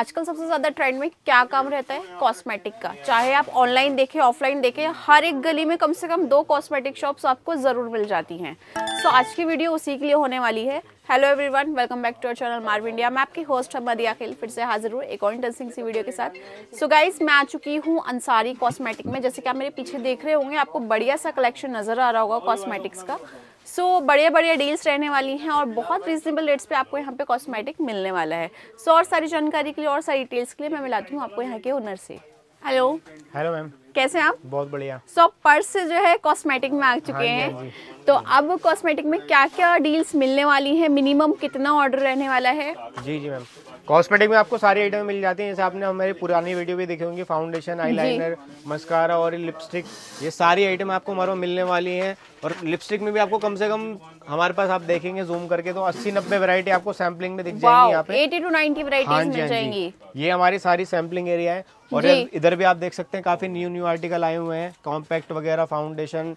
आजकल सबसे ज़्यादा ट्रेंड में क्या काम रहता है कॉस्मेटिक का चाहे आप ऑनलाइन देखें ऑफलाइन देखें हर एक गली में कम से कम दो कॉस्मेटिक शॉप्स आपको ज़रूर मिल जाती हैं सो so, आज की वीडियो उसी के लिए होने वाली है hello everyone welcome back to our channel Marv India मैं आपकी होस्ट हम मदिया खेल फिर से हाजिर हूँ एक और इंटरेस्टिंग सी वीडियो के साथ सो so गाइज मैं आ चुकी हूँ अंसारी कॉस्मेटिक में जैसे कि आप मेरे पीछे देख रहे होंगे आपको बढ़िया सा कलेक्शन नजर आ रहा होगा कॉस्मेटिक्स का सो so, बड़े बड़े डील्स रहने वाली हैं और बहुत रीजनेबल रेट्स पे आपको यहाँ पे कॉस्मेटिक मिलने वाला है सो so, और सारी जानकारी के लिए और सारी डिटेल्स के लिए मैं मिलाती हूँ आपको यहाँ के ओनर से हेलो हेलो मैम कैसे हैं आप बहुत बढ़िया सो so, पर्स जो है कॉस्मेटिक में आ हाँ चुके हाँ, हैं तो अब कॉस्मेटिक में क्या क्या डील्स मिलने वाली हैं मिनिमम कितना ऑर्डर रहने वाला है जी जी मैम कॉस्मेटिक में आपको सारी आइटम मिल जाती हैं जैसे आपने हमारी पुरानी वीडियो भी देखी होंगी फाउंडेशन आईलाइनर मस्कारा और लिपस्टिक ये सारी आइटम आपको हमारे मिलने वाली हैं और लिपस्टिक में भी आपको कम से कम हमारे पास आप देखेंगे जूम करके तो 80 नब्बे वैरायटी आपको सैम्पलिंग में दिख जाएगी यहाँ पे 80 टू 90 वैरायटीज हाँ मिल हाँ जाएंगी ये हमारी सारी सैम्पलिंग एरिया है और इधर भी आप देख सकते हैं काफी न्यू न्यू आर्टिकल आए हुए हैं कॉम्पैक्ट वगैरह फाउंडेशन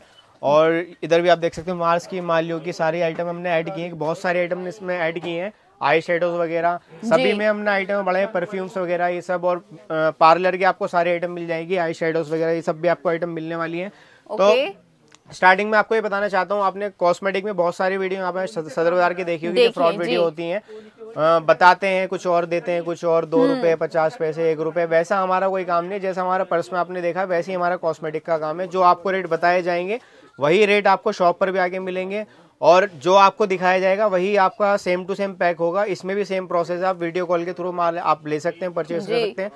और इधर भी आप देख सकते हैं मार्स की मालियो की सारी आइटम हमने ऐड की है बहुत सारे आइटम इसमें ऐड किए हैं आई शेडोज वगैरह सभी में हमने आइटम बढ़ाए परफ्यूम्स वगैरह ये सब और पार्लर के आपको सारे आइटम मिल जाएगी आई शेडोज वगैरह ये सब भी आपको आइटम मिलने वाली है तो स्टार्टिंग में आपको ये बताना चाहता हूँ आपने कॉस्मेटिक में बहुत सारी वीडियो यहाँ पे सदर बाजार की देखी होगी फ्रॉड वीडियो होती है बताते हैं कुछ और देते हैं कुछ और दो हम्म। रुपए पचास पैसे एक रुपए वैसा हमारा कोई काम नहीं जैसा हमारा पर्स में आपने देखा वैसे ही हमारा कॉस्मेटिक का काम है जो आपको रेट बताए जाएंगे वही रेट आपको शॉप पर भी आके मिलेंगे और जो आपको दिखाया जाएगा वही आपका सेम टू सेम पैक होगा इसमें भी सेम प्रोसेस आप वीडियो कॉल के थ्रू माल आप ले सकते हैं परचेज कर सकते हैं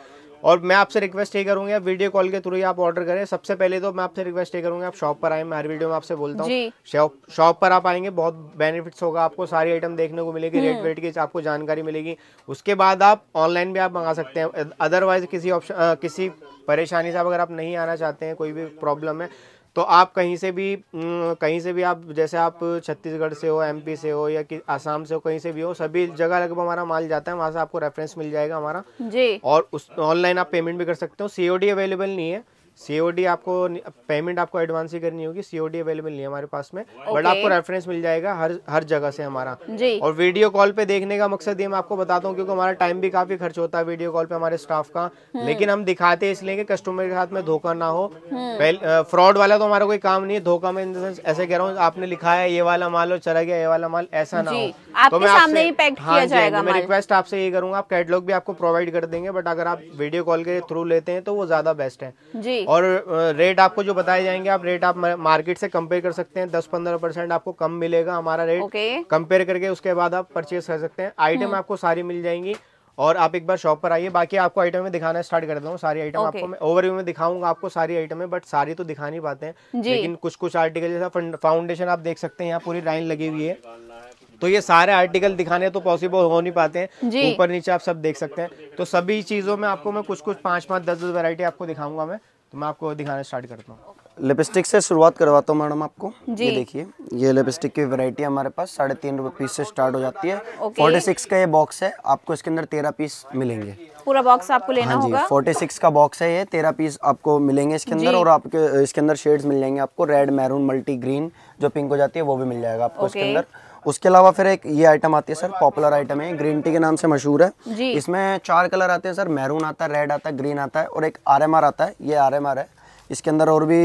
और मैं आपसे रिक्वेस्ट ये करूंगा आप वीडियो कॉल के थ्रू ही आप ऑर्डर करें सबसे पहले तो मैं आपसे रिक्वेस्ट ये करूँगी आप शॉप पर आए मैं हर वीडियो में आपसे बोलता हूँ शॉप पर आप आएंगे बहुत बेनिफिट्स होगा आपको सारी आइटम देखने को मिलेगी रेट वेट हम्म। की आपको जानकारी मिलेगी उसके बाद आप ऑनलाइन भी आप मंगा सकते हैं अदरवाइज किसी ऑप्शन किसी परेशानी से आप अगर आप नहीं आना चाहते हैं कोई भी प्रॉब्लम है तो आप कहीं से भी कहीं से भी आप जैसे आप छत्तीसगढ़ से हो एमपी से हो या कि आसाम से हो कहीं से भी हो सभी जगह लगभग हमारा माल जाता है वहाँ से आपको रेफरेंस मिल जाएगा हमारा जी और उस ऑनलाइन आप पेमेंट भी कर सकते हो सीओडी अवेलेबल नहीं है सीओडी आपको पेमेंट आपको एडवांस ही करनी होगी सीओडी अवेलेबल नहीं है हमारे पास में okay. बट आपको रेफरेंस मिल जाएगा हर हर जगह से हमारा जी और वीडियो कॉल पे देखने का मकसद ये मैं आपको बताता हूँ क्योंकि हमारा टाइम भी काफी खर्च होता है वीडियो कॉल पे हमारे स्टाफ का हम्म। लेकिन हम दिखाते हैं इसलिए कि कस्टमर के साथ में धोखा ना हो फ्रॉड हम्म। वाला तो हमारा कोई काम नहीं है धोखा में ऐसे कह रहा हूँ आपने लिखा है ये वाला माल और चला गया ये वाला माल ऐसा ना हो तो आपसे हाँ मैं रिक्वेस्ट आपसे ये करूंगा आप कैटलॉग भी आपको प्रोवाइड कर देंगे बट अगर आप वीडियो कॉल के थ्रू लेते हैं तो वो ज्यादा बेस्ट है जी और रेट आपको जो बताए जाएंगे आप रेट आप मार्केट से कंपेयर कर सकते हैं दस पंद्रह परसेंट आपको कम मिलेगा हमारा रेट कंपेयर करके उसके बाद आप परचेज कर सकते हैं आइटम हम्म। आपको सारी मिल जाएंगी और आप एक बार शॉप पर आइए बाकी आपको आइटम में दिखाना स्टार्ट कर हूँ सारी आइटम okay. आपको मैं ओवरव्यू में दिखाऊंगा आपको सारी आइटम है बट सारी तो दिखा नहीं पाते हैं लेकिन कुछ कुछ आर्टिकल जैसा फाउंडेशन आप देख सकते हैं यहाँ पूरी लाइन लगी हुई है तो ये सारे आर्टिकल दिखाने तो पॉसिबल हो नहीं पाते हैं ऊपर नीचे आप सब देख सकते हैं तो सभी चीजों में आपको मैं कुछ कुछ पांच पांच दस दस वेरायटी आपको दिखाऊंगा मैं तो मैं आपको दिखाना स्टार्ट करता हूँ लिपस्टिक से शुरुआत करवाता हूँ मैडम आपको ये देखिए ये लिपस्टिक की वैरायटी हमारे पास साढ़े तीन रुपये पीस से स्टार्ट हो जाती है फोर्टी सिक्स का ये बॉक्स है आपको इसके अंदर तेरह पीस मिलेंगे पूरा बॉक्स आपको लेना हाँ होगा फोर्टी सिक्स का बॉक्स है ये तेरह पीस आपको मिलेंगे इसके अंदर और आपके इसके अंदर शेड्स मिल जाएंगे आपको रेड मैरून मल्टी ग्रीन जो पिंक हो जाती है वो भी मिल जाएगा आपको इसके अंदर उसके अलावा फिर एक ये आइटम आती है सर पॉपुलर आइटम है ग्रीन टी के नाम से मशहूर है इसमें चार कलर आते हैं सर मैरून आता है रेड आता है ग्रीन आता है और एक आर आता है ये आर है इसके अंदर और भी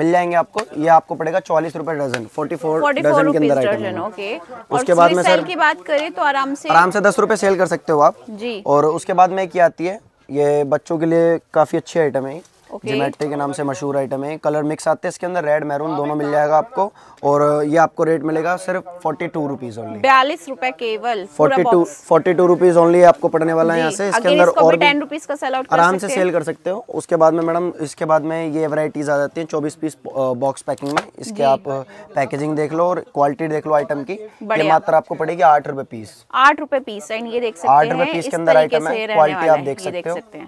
मिल जाएंगे आपको ये आपको पड़ेगा चौलीस रूपए डजन फोर्टी फोर डजन के अंदर आइटम उसके बाद में सर की बात करें तो आराम से आराम से दस रूपए सेल कर सकते हो आप जी और उसके बाद में एक आती है ये बच्चों के लिए काफी अच्छी आइटम है जोमेट्री के नाम से मशहूर आइटम है कलर मिक्स आते हैं इसके अंदर रेड मैरून दोनों मिल जाएगा आपको और ये आपको रेट मिलेगा सिर्फ फोर्टी टू रुपीज ओनली बयालीस रूपए केवल forty two forty two rupees only आपको पड़ने वाला है यहाँ से इसके अंदर और टेन रुपीज का सेल आराम से सेल कर सकते हो उसके बाद में मैडम इसके बाद में ये वेराइटीज आ जाती है चौबीस पीस बॉक्स पैकिंग में इसके आप पैकेजिंग देख लो और क्वालिटी देख लो आइटम की ये मात्र आपको पड़ेगी आठ रुपए पीस आठ रुपए पीस एंड ये देख सकते हैं आठ रुपए पीस के अंदर आइटम है क्वालिटी आप देख सकते हो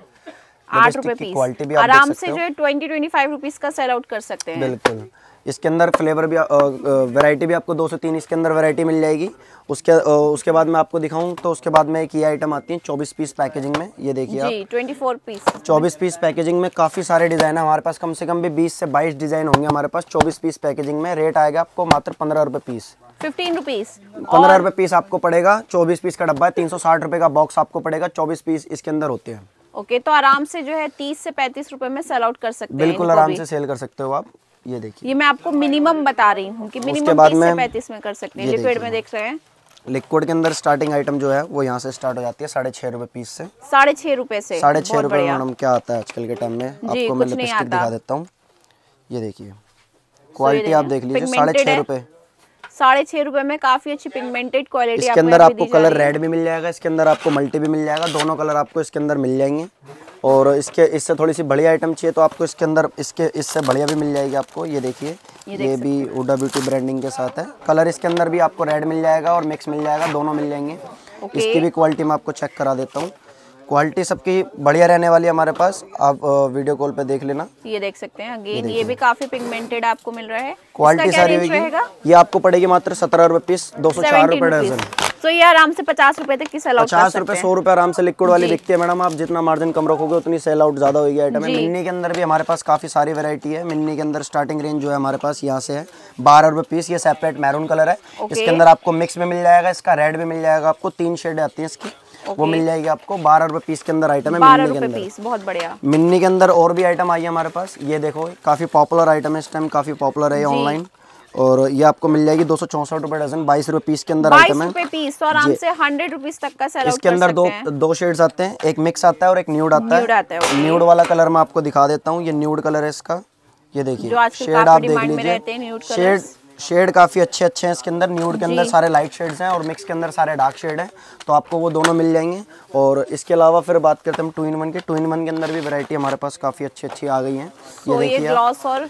आठ रुपए पीस क्वालिटी भी आराम से जो है ट्वेंटी ट्वेंटी फाइव रुपीज का सेल आउट कर सकते हैं बिल्कुल इसके अंदर फ्लेवर भी वैरायटी भी आपको दो से तीन इसके अंदर वैरायटी मिल जाएगी उसके उसके बाद मैं आपको दिखाऊं तो उसके बाद में एक ये आइटम आती है चौबीस पीस पैकेजिंग में ये देखिए आप ट्वेंटी फोर पीस चौबीस पीस पैकेजिंग में काफ़ी सारे डिज़ाइन है हमारे पास कम से कम भी बीस से बाईस डिज़ाइन होंगे हमारे पास चौबीस पीस पैकेजिंग में रेट आएगा आपको मात्र पंद्रह रुपये पीस फिफ्टीन रुपीज पंद्रह रुपये पीस आपको पड़ेगा चौबीस पीस का डब्बा है तीन सौ साठ रुपए का बॉक्स आपको पड़ेगा चौबीस पीस इसके अंदर होते हैं ओके तो आराम से जो है तीस से पैंतीस रुपए में सेल आउट कर सकते हैं बिल्कुल आराम से सेल कर सकते हो आप ये देखिए ये मैं आपको मिनिमम बता रही हूँ की मिनिमम तीस से पैंतीस में कर सकते हैं लिक्विड में देख रहे हैं लिक्विड के अंदर स्टार्टिंग आइटम जो है वो यहाँ से स्टार्ट हो जाती है साढ़े छह रूपए पीस से साढ़े छह रूपए से साढ़े छह रूपए मैडम क्या आता है आजकल के टाइम में आपको मैं लिपस्टिक दिखा देता हूँ ये देखिए क्वालिटी आप देख लीजिए साढ़े छह रूपए साढ़े छह रुपए में काफी अच्छी पिगमेंटेड क्वालिटी इसके अंदर आपको कलर रेड भी मिल जाएगा इसके अंदर आपको मल्टी भी मिल जाएगा दोनों कलर आपको इसके अंदर मिल जाएंगे और इसके इससे थोड़ी सी बढ़िया आइटम चाहिए तो आपको इसके अंदर इसके इससे बढ़िया भी मिल जाएगी आपको ये देखिए ये, ये भी ओडा ब्यूटी ब्रांडिंग के साथ है कलर इसके अंदर भी आपको रेड मिल जाएगा और मिक्स मिल जाएगा दोनों मिल जाएंगे इसकी भी क्वालिटी मैं आपको चेक करा देता हूँ क्वालिटी सबकी बढ़िया रहने वाली है हमारे पास आप वीडियो कॉल पे देख लेना ये देख सकते हैं अगेन ये, ये भी काफी पिगमेंटेड आपको मिल रहा है क्वालिटी सारी रहेगा ये आपको पड़ेगी मात्र सत्रह रूपए पीस दो सौ चार रूपए डजन तो ये आराम से पचास रूपए तक की सेल आउट पचास रूपए सौ रुपए आराम से लिक्विड वाली दिखती है मैडम आप जितना मार्जिन कम रखोगे उतनी सेल आउट ज्यादा होगी आइटम मिन्नी के अंदर भी हमारे पास काफी सारी वैरायटी है मिन्नी के अंदर स्टार्टिंग रेंज जो है हमारे पास यहाँ से है बारह रुपए पीस ये सेपरेट मैरून कलर है इसके अंदर आपको मिक्स में मिल जाएगा इसका रेड भी मिल जाएगा आपको तीन शेड आती है इसकी वो मिल जाएगी आपको बारह रुपए पीस के अंदर आइटम है बारह रुपए पीस बहुत बढ़िया मिन्नी के अंदर और भी आइटम आई है हमारे पास ये देखो काफी पॉपुलर आइटम है इस टाइम काफी पॉपुलर है ऑनलाइन और ये आपको मिल जाएगी दो सौ चौसठ रुपए डजन बाईस रुपए पीस के अंदर आइटम है पीस तो आराम से हंड्रेड रुपीज तक का सेल इसके अंदर दो दो शेड्स आते हैं एक मिक्स आता है और एक न्यूड आता न्यूड है, आता है न्यूड वाला कलर मैं आपको दिखा देता हूँ ये न्यूड कलर है इसका ये देखिए शेड आप देख लीजिए शेड शेड काफ़ी अच्छे अच्छे हैं इसके अंदर न्यूड के अंदर सारे लाइट शेड्स हैं और मिक्स के अंदर सारे डार्क शेड हैं तो आपको वो दोनों मिल जाएंगे और इसके अलावा फिर बात करते हैं हम टू इन वन के टू इन वन के अंदर भी वैरायटी हमारे पास काफ़ी अच्छी अच्छी आ गई है तो ये, देखिए ग्लॉस और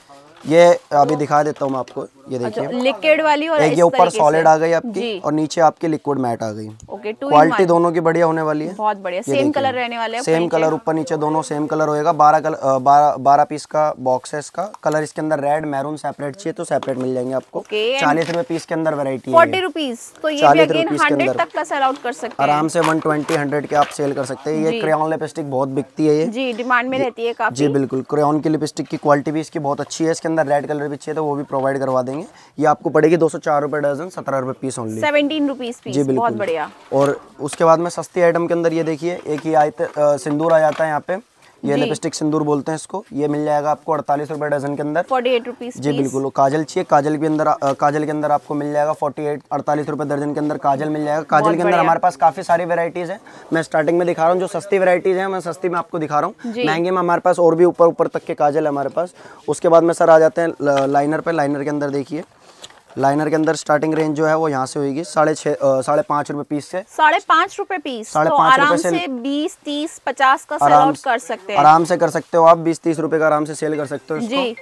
ये अभी दिखा देता हूँ मैं आपको ये अच्छा, देखिए लिक्विड वाली और एक ये ऊपर सॉलिड आ गई आपकी और नीचे आपकी लिक्विड मैट आ गई क्वालिटी दोनों की बढ़िया होने वाली है बहुत बढ़िया सेम कलर रहने वाले सेम कलर ऊपर नीचे दोनों सेम कलर होएगा बारह कलर बारह पीस का बॉक्स है इसका कलर इसके अंदर रेड मैरून सेपरेट चाहिए तो सेपरेट मिल जाएंगे आपको चालीस रूपए पीस के अंदर वेरायटी फोर्टी रुपीज आराम से वन ट्वेंटी हंड्रेड के आप सेल कर सकते हैं ये क्रेन लिपस्टिक बहुत बिकती है ये जी डिमांड में रहती है जी बिल्कुल क्रेन की लिपस्टिक की क्वालिटी भी इसकी बहुत अच्छी है इसके अंदर रेड कलर भी चाहिए तो वो भी प्रोवाइड करवा देंगे ये आपको पड़ेगी दो सौ चार रुपए डजन सत्रह रुपए पीस ओनली सेवेंटीन रुपीज जी बिल्कुल बहुत बढ़िया और उसके बाद में सस्ती आइटम के अंदर ये देखिए एक ही आयत सिंदूर आ जाता है यहाँ पे ये लिपस्टिक सिंदूर बोलते हैं इसको ये मिल जाएगा आपको अड़तालीस रुपए डजन के अंदर फोर्टी एट रुपीज जी बिल्कुल काजल चाहिए काजल के अंदर काजल के अंदर आपको मिल जाएगा फोर्टी एट अड़तालीस रुपए दर्जन के अंदर काजल मिल जाएगा काजल के अंदर हमारे पास काफी सारी वेराइटीज है मैं स्टार्टिंग में दिखा रहा हूँ जो सस्ती वेराइटीज है मैं सस्ती में आपको दिखा रहा हूँ महंगे में हमारे पास और भी ऊपर ऊपर तक के काजल है हमारे पास उसके बाद में सर आ जाते हैं लाइनर पे लाइनर के अंदर देखिए लाइनर के अंदर स्टार्टिंग रेंज जो है वो यहाँ से होगी साढ़े छह साढ़े पाँच रुपए पीस से साढ़े पाँच रुपए पीस साढ़े तो पाँच रुपए से बीस तीस पचास का आराम कर सकते हैं आराम से कर सकते हो आप बीस तीस रूपए का आराम से सेल कर सकते हो जी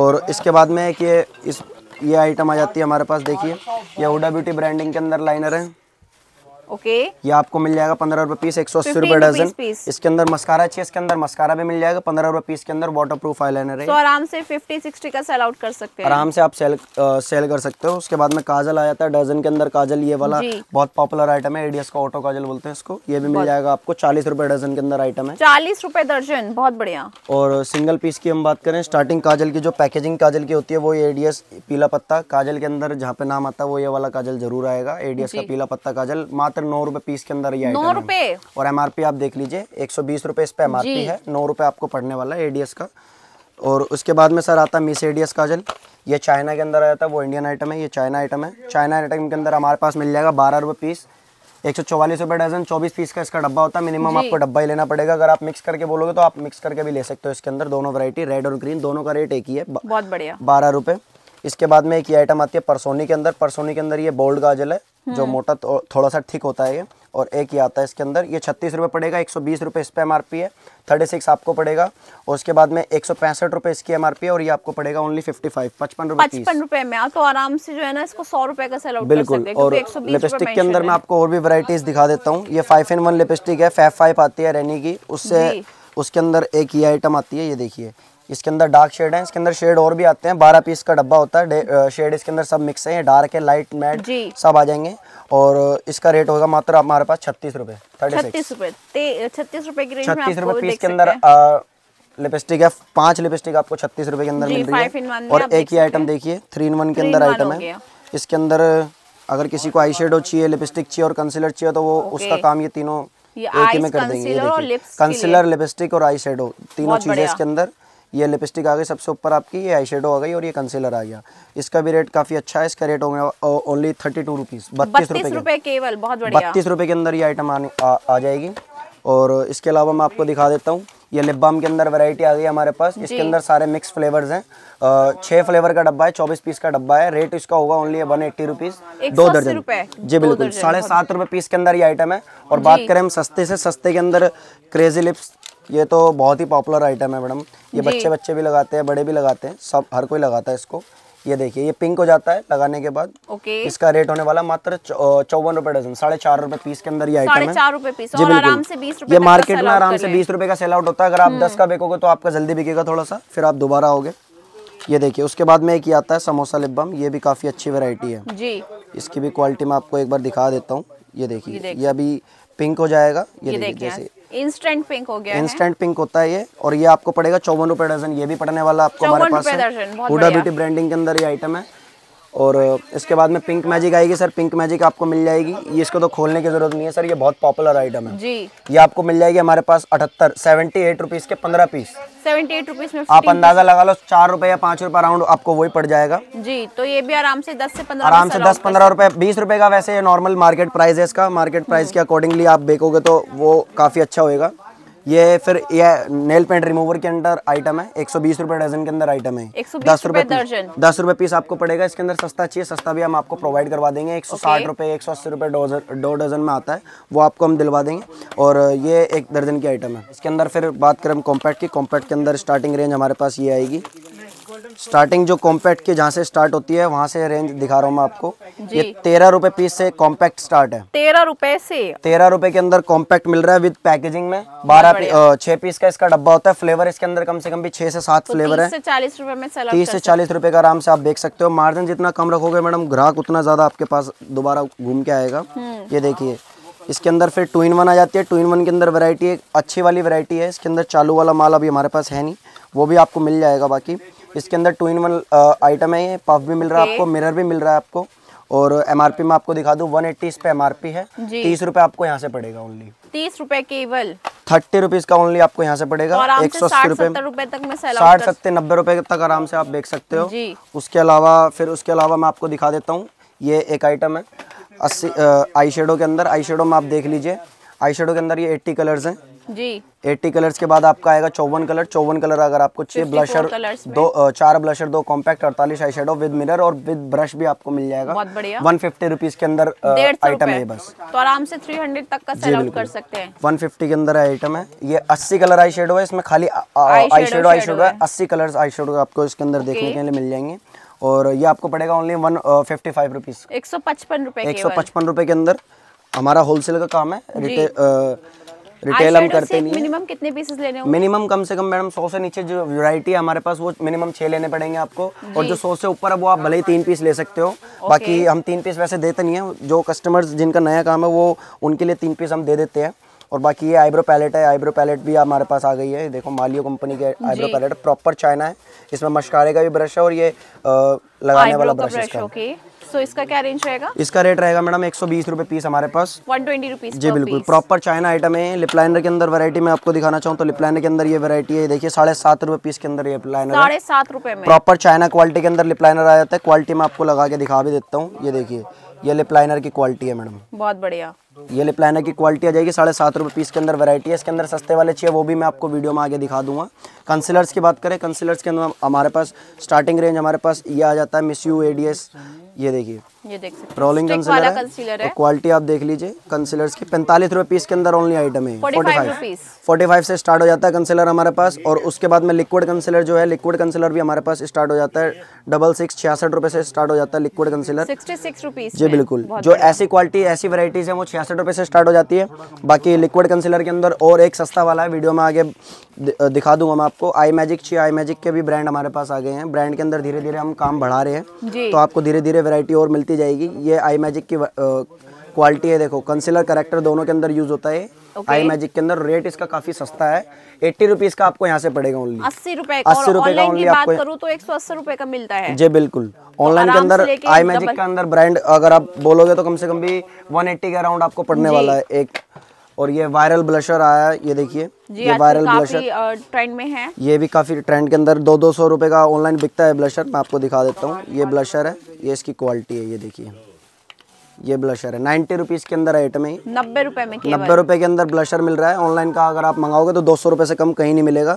और इसके बाद में एक ये इस ये आइटम आ जाती है हमारे पास देखिए ये हुडा ब्यूटी ब्रांडिंग के अंदर लाइनर है ओके ये आपको मिल जाएगा पंद्रह रुपए पीस एक सौ अस्सी रुपए डजन इसके अंदर मस्कारा चाहिए इसके अंदर मस्कारा भी मिल जाएगा पंद्रह रुपए पीस के अंदर वाटर प्रूफ आई लाइनर है आराम से फिफ्टी सिक्सटी का सेल आउट कर सकते हैं आराम से आप सेल आ, सेल कर सकते हो उसके बाद में काजल आ जाता है डजन के अंदर काजल ये वाला बहुत पॉपुलर आइटम है एडीएस का ऑटो काजल बोलते हैं इसको ये भी मिल जाएगा आपको चालीस रुपए डजन के अंदर आइटम है चालीस रुपए दर्जन बहुत बढ़िया और सिंगल पीस की हम बात करें स्टार्टिंग काजल की जो पैकेजिंग काजल की होती है वो एडीएस पीला पत्ता काजल के अंदर जहाँ पे नाम आता है वो ये वाला काजल जरूर आएगा एडीएस का पीला पत्ता काजल मात्र मात्र नौ रुपए पीस के अंदर ये नौ रूपए और एमआरपी आप देख लीजिए एक सौ बीस रूपए इस पे एमआरपी है नौ रुपए आपको पड़ने वाला है एडीएस का और उसके बाद में सर आता है मिस एडीएस काजल ये चाइना के अंदर आया था वो इंडियन आइटम है ये चाइना आइटम है चाइना आइटम के अंदर हमारे पास मिल जाएगा बारह रुपए पीस एक सौ चौवालीस रुपये डजन चौबीस पीस का इसका डब्बा होता है मिनिमम आपको डब्बा ही लेना पड़ेगा अगर आप मिक्स करके बोलोगे तो आप मिक्स करके भी ले सकते हो इसके अंदर दोनों वैरायटी रेड और ग्रीन दोनों का रेट एक ही है बहुत बढ़िया बारह रुपये इसके बाद में एक ये आइटम आती है परसोनी के अंदर परसोनी के अंदर ये बोल्ड गाजल है जो हम्म। मोटा तो- थोड़ा सा ठीक होता है ये और एक ही आता है इसके अंदर ये छत्तीस रुपये पड़ेगा एक सौ बीस रुपये इस पर एम है थर्टी सिक्स आपको पड़ेगा और उसके बाद में एक सौ पैंसठ रुपये इसकी एम है और ये आपको पड़ेगा ओनली फिफ्टी फाइव पचपन रुपये पचपन रुपये में हाँ, तो आराम से जो है ना इसको सौ रुपये का सेल बिल्कुल और लिपस्टिक के अंदर मैं आपको और भी वराइटीज हाँ। दिखा देता हूँ ये फाइव इन वन लिपस्टिक है फाइव फाइव आती है रैनी की उससे उसके अंदर एक ये आइटम आती है ये देखिए इसके अंदर डार्क शेड है इसके अंदर शेड और भी आते हैं बारह पीस का डब्बा होता है शेड इसके अंदर सब मिक्स है डार्क है लाइट मैट सब आ जाएंगे और इसका रेट होगा मात्र हमारे पास छत्तीस रूपए छत्तीस रूपए छत्तीस रूपए पीस के अंदर लिपस्टिक है पांच लिपस्टिक आपको छत्तीस रूपए के अंदर मिल रही है और एक ही आइटम देखिए थ्री इन वन के अंदर आइटम है इसके अंदर अगर किसी को आई शेडो चाहिए लिपस्टिक चाहिए और कंसिलर चाहिए तो वो उसका काम ये तीनों एक ही में कर देंगे कंसिलर लिपस्टिक और आई शेडो तीनों चीजें इसके अंदर ये लिपस्टिक आ गई सबसे ऊपर आपकी ये आई शेडो आ गई और ये कंसीलर आ गया इसका भी रेट काफ़ी अच्छा है इसका रेट हो गया ओनली थर्टी टू रुपीज़ बत्तीस रुपये केवल बत्तीस रुपये के अंदर ये आइटम आने आ, आ जाएगी और इसके अलावा मैं आपको दिखा देता हूँ ये लिप बाम के अंदर वैरायटी आ गई हमारे पास इसके अंदर सारे मिक्स फ्लेवर्स हैं छः फ्लेवर का डब्बा है चौबीस पीस का डब्बा है रेट इसका होगा ओनली वन एट्टी रुपीज दो दर्जन जी बिल्कुल साढ़े सात रुपये पीस के अंदर ये आइटम है और बात करें हम सस्ते से सस्ते के अंदर क्रेजी लिप्स ये तो बहुत ही पॉपुलर आइटम है मैडम ये बच्चे बच्चे भी लगाते हैं बड़े भी लगाते हैं सब हर कोई लगाता है इसको ये देखिए ये पिंक हो जाता है लगाने के बाद ओके इसका रेट होने वाला मात्र चौवन रुपए डजन साढ़े चार रुपए पीस के अंदर ये आइटम है चार रुपए पीस और आराम से बीस रुपए ये मार्केट में आराम से बीस रुपए का सेल आउट होता है अगर आप दस का हम्म. बेकोगे तो आपका जल्दी बिकेगा थोड़ा सा फिर आप दोबारा आओगे ये देखिए उसके बाद में एक ये आता है समोसा लिब्बम ये भी काफी अच्छी वेरायटी है इसकी भी क्वालिटी मैं आपको एक बार दिखा देता हूँ ये देखिए ये अभी पिंक हो जाएगा ये देखिए जैसे इंस्टेंट पिंक हो गया इंस्टेंट पिंक होता है ये और ये आपको पड़ेगा चौवन रुपए डजन ये भी पड़ने वाला आपको हमारे पास है ब्रांडिंग के अंदर ये आइटम है और इसके बाद में पिंक मैजिक आएगी सर पिंक मैजिक आपको मिल जाएगी ये इसको तो खोलने की जरूरत नहीं है सर ये बहुत पॉपुलर आइटम है जी ये आपको मिल जाएगी हमारे पास अठहत्तर सेवेंटी एट रुपीज के पंद्रह पीस सेवेंटी एट रुपीज में आप अंदाजा लगा लो चार रुपए या पाँच रुपए अराउंड आपको वही पड़ जाएगा जी तो ये भी आराम से दस से पंद्रह आराम से दस पंद्रह रुपए बीस रुपए का वैसे नॉर्मल मार्केट प्राइस है इसका मार्केट हम्म। प्राइस के अकॉर्डिंगली आप देखोगे तो वो काफी अच्छा होगा ये फिर ये नेल पेंट रिमूवर के अंदर आइटम है एक सौ बीस रुपए डजन के अंदर आइटम है दस रुपए दस रुपए पीस आपको पड़ेगा इसके अंदर सस्ता चाहिए सस्ता भी हम आपको प्रोवाइड करवा देंगे एक सौ साठ रुपए एक सौ अस्सी रुपए दो डजन में आता है वो आपको हम दिलवा देंगे और ये एक दर्जन की आइटम है इसके अंदर फिर बात करें कॉम्पैक्ट की कॉम्पैक्ट के अंदर स्टार्टिंग रेंज हमारे पास ये आएगी स्टार्टिंग जो कॉम्पैक्ट की जहाँ से स्टार्ट होती है वहाँ से रेंज दिखा रहा हूँ मैं आपको ये तेरह रुपए पीस से कॉम्पैक्ट स्टार्ट है तेरह रुपए से तेरह रुपए के अंदर कॉम्पैक्ट मिल रहा है विद पैकेजिंग में बारह छह पीस का इसका डब्बा होता है फ्लेवर इसके अंदर कम से कम भी छह से सात फ्लेवर तो है चालीस रूपए में तीस से चालीस रूपए का आराम से आप देख सकते हो मार्जिन जितना कम रखोगे मैडम ग्राहक उतना ज्यादा आपके पास दोबारा घूम के आएगा हम्म। ये देखिए इसके अंदर फिर टू इन वन आ जाती है टू इन वन के अंदर वैरायटी एक अच्छी वाली वैरायटी है इसके अंदर चालू वाला माल अभी हमारे पास है नहीं वो भी आपको मिल जाएगा बाकी इसके अंदर टू इन वन आइटम है ये पफ भी मिल रहा है आपको मिरर भी मिल रहा है आपको और एम आर पी में आपको दिखा दू वन एट्टी इस पे एम आर पी है तीस रूपए आपको यहाँ से पड़ेगा ओनली तीस रूपए केवल थर्टी रुपीज का ओनली आपको यहाँ से पड़ेगा एक सौ अस्सी रुपए तक में साठ सत्तर नब्बे रुपए तक आराम से आप बेच सकते हो उसके अलावा फिर उसके अलावा मैं आपको दिखा देता हूँ ये एक आइटम है अस्सी आई शेडो के अंदर आई शेडो में आप देख लीजिए आई शेडो के अंदर ये एट्टी कलर्स हैं जी 80 कलर्स के बाद आपका आएगा चौवन कलर चौवन कलर अगर आपको चाहिए ब्लशर दो चार ब्लशर दो कॉम्पैक्ट अड़तालीस आई शेडो विद मिरर और विद ब्रश भी आपको मिल जाएगा बहुत बढ़िया वन फिफ्टी रुपीज के अंदर आइटम है बस तो आराम से थ्री हंड्रेड तक का सेल आउट कर सकते हैं वन फिफ्टी के अंदर आइटम है ये अस्सी कलर आई शेडो है इसमें खाली आई शेडो आई शेडो है अस्सी कलर आई शेडो आपको इसके अंदर देखने के लिए मिल जाएंगे और ये आपको पड़ेगा only one fifty five rupees एक सौ पचपन रुपए एक सौ पचपन रुपए के अंदर हमारा होलसेल का काम है रिटेल रिटेल हम करते नहीं मिनिमम कितने पीसेस लेने होंगे मिनिमम कम से कम मैडम सौ से नीचे जो वैरायटी है हमारे पास वो मिनिमम छः लेने पड़ेंगे आपको और जो सौ से ऊपर है वो आप भले ही तीन पीस हाँ, हाँ। ले सकते हो बाकी हम तीन पीस वैसे देते नहीं है जो कस्टमर्स जिनका नया काम है वो उनके लिए तीन पीस हम दे देते हैं और बाकी ये आईब्रो पैलेट है आईब्रो पैलेट भी हमारे पास आ गई है देखो मालियो कंपनी के आईब्रो पैलेट प्रॉपर चाइना है इसमें मशकारे का भी ब्रश है और ये आ, लगाने वाला ब्रश है सो इसका क्या रेंज रहेगा इसका रेट रहेगा मैडम एक सौ पीस हमारे पास वन ट्वेंटी जी बिल्कुल प्रॉपर चाइना आइटम है लिप लाइनर के अंदर वैरायटी में आपको दिखाना चाहूँ तो लिप लाइनर के अंदर ये वैरायटी है देखिए साढ़े सात रुपए पीस के अंदर ये लाइनर साढ़े सात रुपए में प्रॉपर चाइना क्वालिटी के अंदर लिप लाइनर आ जाता है क्वालिटी में आपको लगा के दिखा भी देता हूँ ये देखिए ये लिप लाइनर की क्वालिटी है मैडम बहुत बढ़िया ये लाइनर की क्वालिटी आ जाएगी साढ़े सात रुपये पीस के अंदर वैरायटी है इसके अंदर सस्ते वाले चाहिए वो भी मैं आपको वीडियो में आगे दिखा दूंगा कंसिलर्स की बात करें कंसिलर्स के अंदर हमारे पास स्टार्टिंग रेंज हमारे पास ये आ जाता है मिस यू एस ये देखिए रोलिंग कंसिलर है, क्वालिटी आप देख लीजिए कंसिलर्स की पैंतालीस रुपये पीस के अंदर ओनली आइटम है फोर्टी फाइव फोर्टी फाइव से स्टार्ट हो जाता है कंसिलर हमारे पास और उसके बाद में लिक्विड कंसिलर जो है लिक्विड कंसिलर भी हमारे पास स्टार्ट हो जाता है डबल सिक्स छियासठ रुपये से स्टार्ट हो जाता है लिक्विड कंसिलर सिक्सटी सिक्स जी बिल्कुल जो ऐसी क्वालिटी ऐसी वराइटीज है वो छियासठ छियासठ रुपये से स्टार्ट हो जाती है बाकी लिक्विड कंसीलर के अंदर और एक सस्ता वाला है वीडियो में आगे दिखा दूंगा मैं आपको आई मैजिक छी आई मैजिक के भी ब्रांड हमारे पास आ गए हैं ब्रांड के अंदर धीरे धीरे हम काम बढ़ा रहे हैं तो आपको धीरे धीरे वेरायटी और मिलती जाएगी ये आई मैजिक की क्वालिटी है देखो कंसिलर करेक्टर दोनों के अंदर यूज होता है okay. आई मैजिक के अंदर रेट इसका काफी सस्ता है एट्टी रुपीज का आपको यहाँ से पड़ेगा ओनली अस्सी रुपए अस्सी रुपए का ओनली आपको करूँ तो एक सौ अस्सी रुपए का मिलता है जी बिल्कुल ऑनलाइन तो के अंदर आई मैजिक के अंदर ब्रांड अगर आप बोलोगे तो कम से कम भी वन एट्टी के अराउंड आपको पड़ने वाला है एक और ये वायरल ब्लशर आया ये देखिए ये वायरल ब्लशर ट्रेंड में है ये भी काफी ट्रेंड के अंदर दो दो सौ रुपए का ऑनलाइन बिकता है ब्लशर मैं आपको दिखा देता हूँ ये ब्लशर है ये इसकी क्वालिटी है ये देखिए ये ब्लशर है नाइन्टी रुपीज़ के अंदर आइटम है नब्बे रुपए में नब्बे रुपए के अंदर ब्लशर मिल रहा है ऑनलाइन का अगर आप मंगाओगे तो दो सौ रुपए से कम कहीं नहीं मिलेगा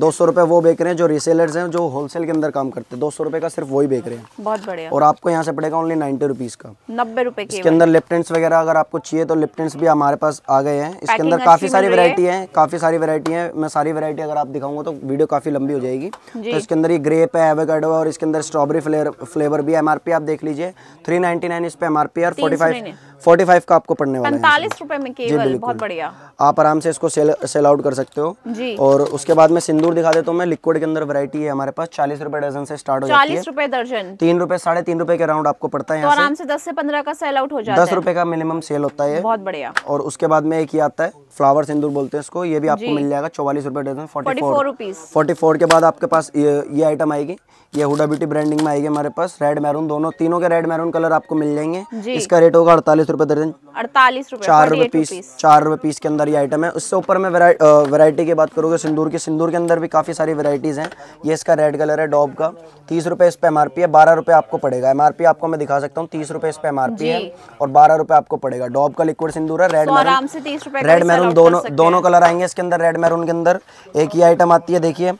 दो सौ रुपए वो बेच रहे हैं जो रिसेलर्स हैं जो होलसेल के अंदर काम करते हैं दो सौ रुपए का सिर्फ वही बेच रहे हैं बहुत बढ़िया और आपको यहाँ से पड़ेगा ओनली नाइन्टी रुपीज का नब्बे रुपए इसके अंदर लिप्टेंट्स वगैरह अगर आपको चाहिए तो लिप्टेंट्स भी हमारे पास आ गए हैं इसके अंदर काफी सारी वेरायटी है काफी सारी वेरायटी है मैं सारी वेरायटी अगर आप दिखाऊंगा तो वीडियो काफी लंबी हो जाएगी तो इसके अंदर ये ग्रेप है एवेकाडो और इसके अंदर स्ट्रॉबेरी फ्लेवर भी एमआरपी आप देख लीजिए थ्री नाइन इस पे एमआरपी और फोर्टी फाइव फोर्टी फाइव का आपको पढ़ने वाला पैंतालीस में केवल बहुत बढ़िया आप आराम से इसको सेल सेल आउट कर सकते हो जी और उसके बाद में सिंदूर दिखा देता हूँ मैं लिक्विड के अंदर वैरायटी है हमारे पास चालीस रूपए डर्जन से स्टार्ट हो जाती है चालीस रूपए दर्जन तीन रुपए साढ़े तीन रूपए के राउंड आपको पड़ता है तो आराम से दस से पंद्रह का सेल आउट हो जाए दस रुपए का मिनिमम सेल होता है बहुत बढ़िया और उसके बाद में एक ही आता है फ्लावर सिंदूर बोलते हैं इसको ये भी आपको मिल जाएगा चौवालीस रूपए dozen forty four rupees forty four के बाद आपके पास ये आइटम आएगी ये हुडा ब्यूटी ब्रांडिंग में आएगी हमारे पास रेड मैरून दोनों तीनों के रेड मैरून कलर आपको मिल जाएंगे इसका रेट होगा अड़तालीस रूपए दर्जन अड़तालीस रुपए चार रुपए पीस चार रुपए पीस के अंदर ये आइटम है उससे ऊपर में वैरायटी की बात करूँगा सिंदूर की सिंदूर के अंदर भी काफ़ी सारी वैरायटीज हैं ये इसका रेड कलर है डॉब का तीस रुपये इस पे एम है बारह रुपये आपको पड़ेगा एम आपको मैं दिखा सकता हूँ तीस रुपये इस पे एम है और बारह रुपये आपको पड़ेगा डॉब का लिक्विड सिंदूर है रेड मैरून रेड मैरून दोनों दोनों कलर आएंगे इसके अंदर रेड मैरून के अंदर एक ही आइटम आती है देखिए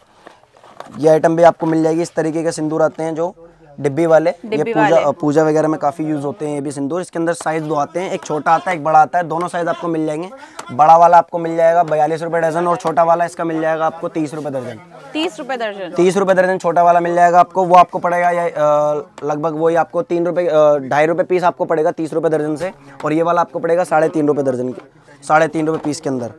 ये आइटम भी आपको मिल जाएगी इस तरीके के सिंदूर आते हैं जो डिब्बी वाले ये पूजा पूजा वगैरह में काफ़ी यूज़ होते हैं ये भी सिंदूर इसके अंदर साइज़ दो आते हैं एक छोटा आता है एक बड़ा आता है दोनों साइज़ आपको मिल जाएंगे बड़ा वाला आपको मिल जाएगा बयालीस रुपये डजन और छोटा वाला इसका मिल जाएगा आपको तीस रुपये दर्जन तीस रुपये दर्जन तीस रुपये दर्जन छोटा वाला मिल जाएगा आपको वो आपको पड़ेगा लगभग वही आपको तीन रुपये ढाई रुपये पीस आपको पड़ेगा तीस रुपये दर्जन से और ये वाला आपको पड़ेगा साढ़े तीन रुपए दर्जन के साढ़े तीन रुपये पीस के अंदर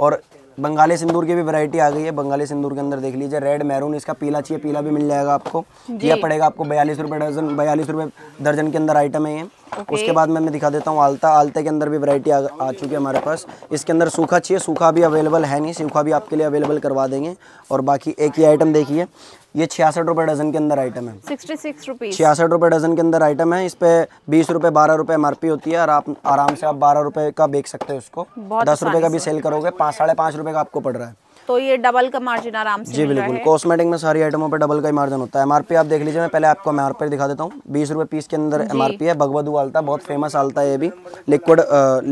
और बंगाली सिंदूर की भी वैरायटी आ गई है बंगाली सिंदूर के अंदर देख लीजिए रेड मैरून इसका पीला चाहिए पीला भी मिल जाएगा आपको यह पड़ेगा आपको बयालीस रुपये दर्जन बयालीस रुपये दर्जन के अंदर आइटम है ये उसके बाद मैं दिखा देता हूँ आलता आलते के अंदर भी वरायटी आ चुकी है हमारे पास इसके अंदर सूखा चाहिए सूखा भी अवेलेबल है नहीं सूखा भी आपके लिए अवेलेबल करवा देंगे और बाकी एक ही आइटम देखिए ये छियासठ रुपए डजन के अंदर आइटम है सिक्सटी सिक्स छियासठ रुपए डजन के अंदर आइटम है इस पे बीस रुपए बारह रुपये एम होती है और आप आराम से आप बारह रुपए का बेच सकते हैं उसको दस रुपये का भी सेल करोगे पाँच साढ़े पाँच रुपए का आपको पड़ रहा है तो ये डबल का मार्जिन आराम से जी बिल्कुल कॉस्मेटिक में सारी आइटमों पर डबल का ही मार्जिन होता है एमआरपी आप देख लीजिए मैं पहले आपको एमआरपी दिखा देता हूँ बीस रुपए पीस के अंदर एमआरपी है भगवदू आलता बहुत फेमस आलता है ये भी लिक्विड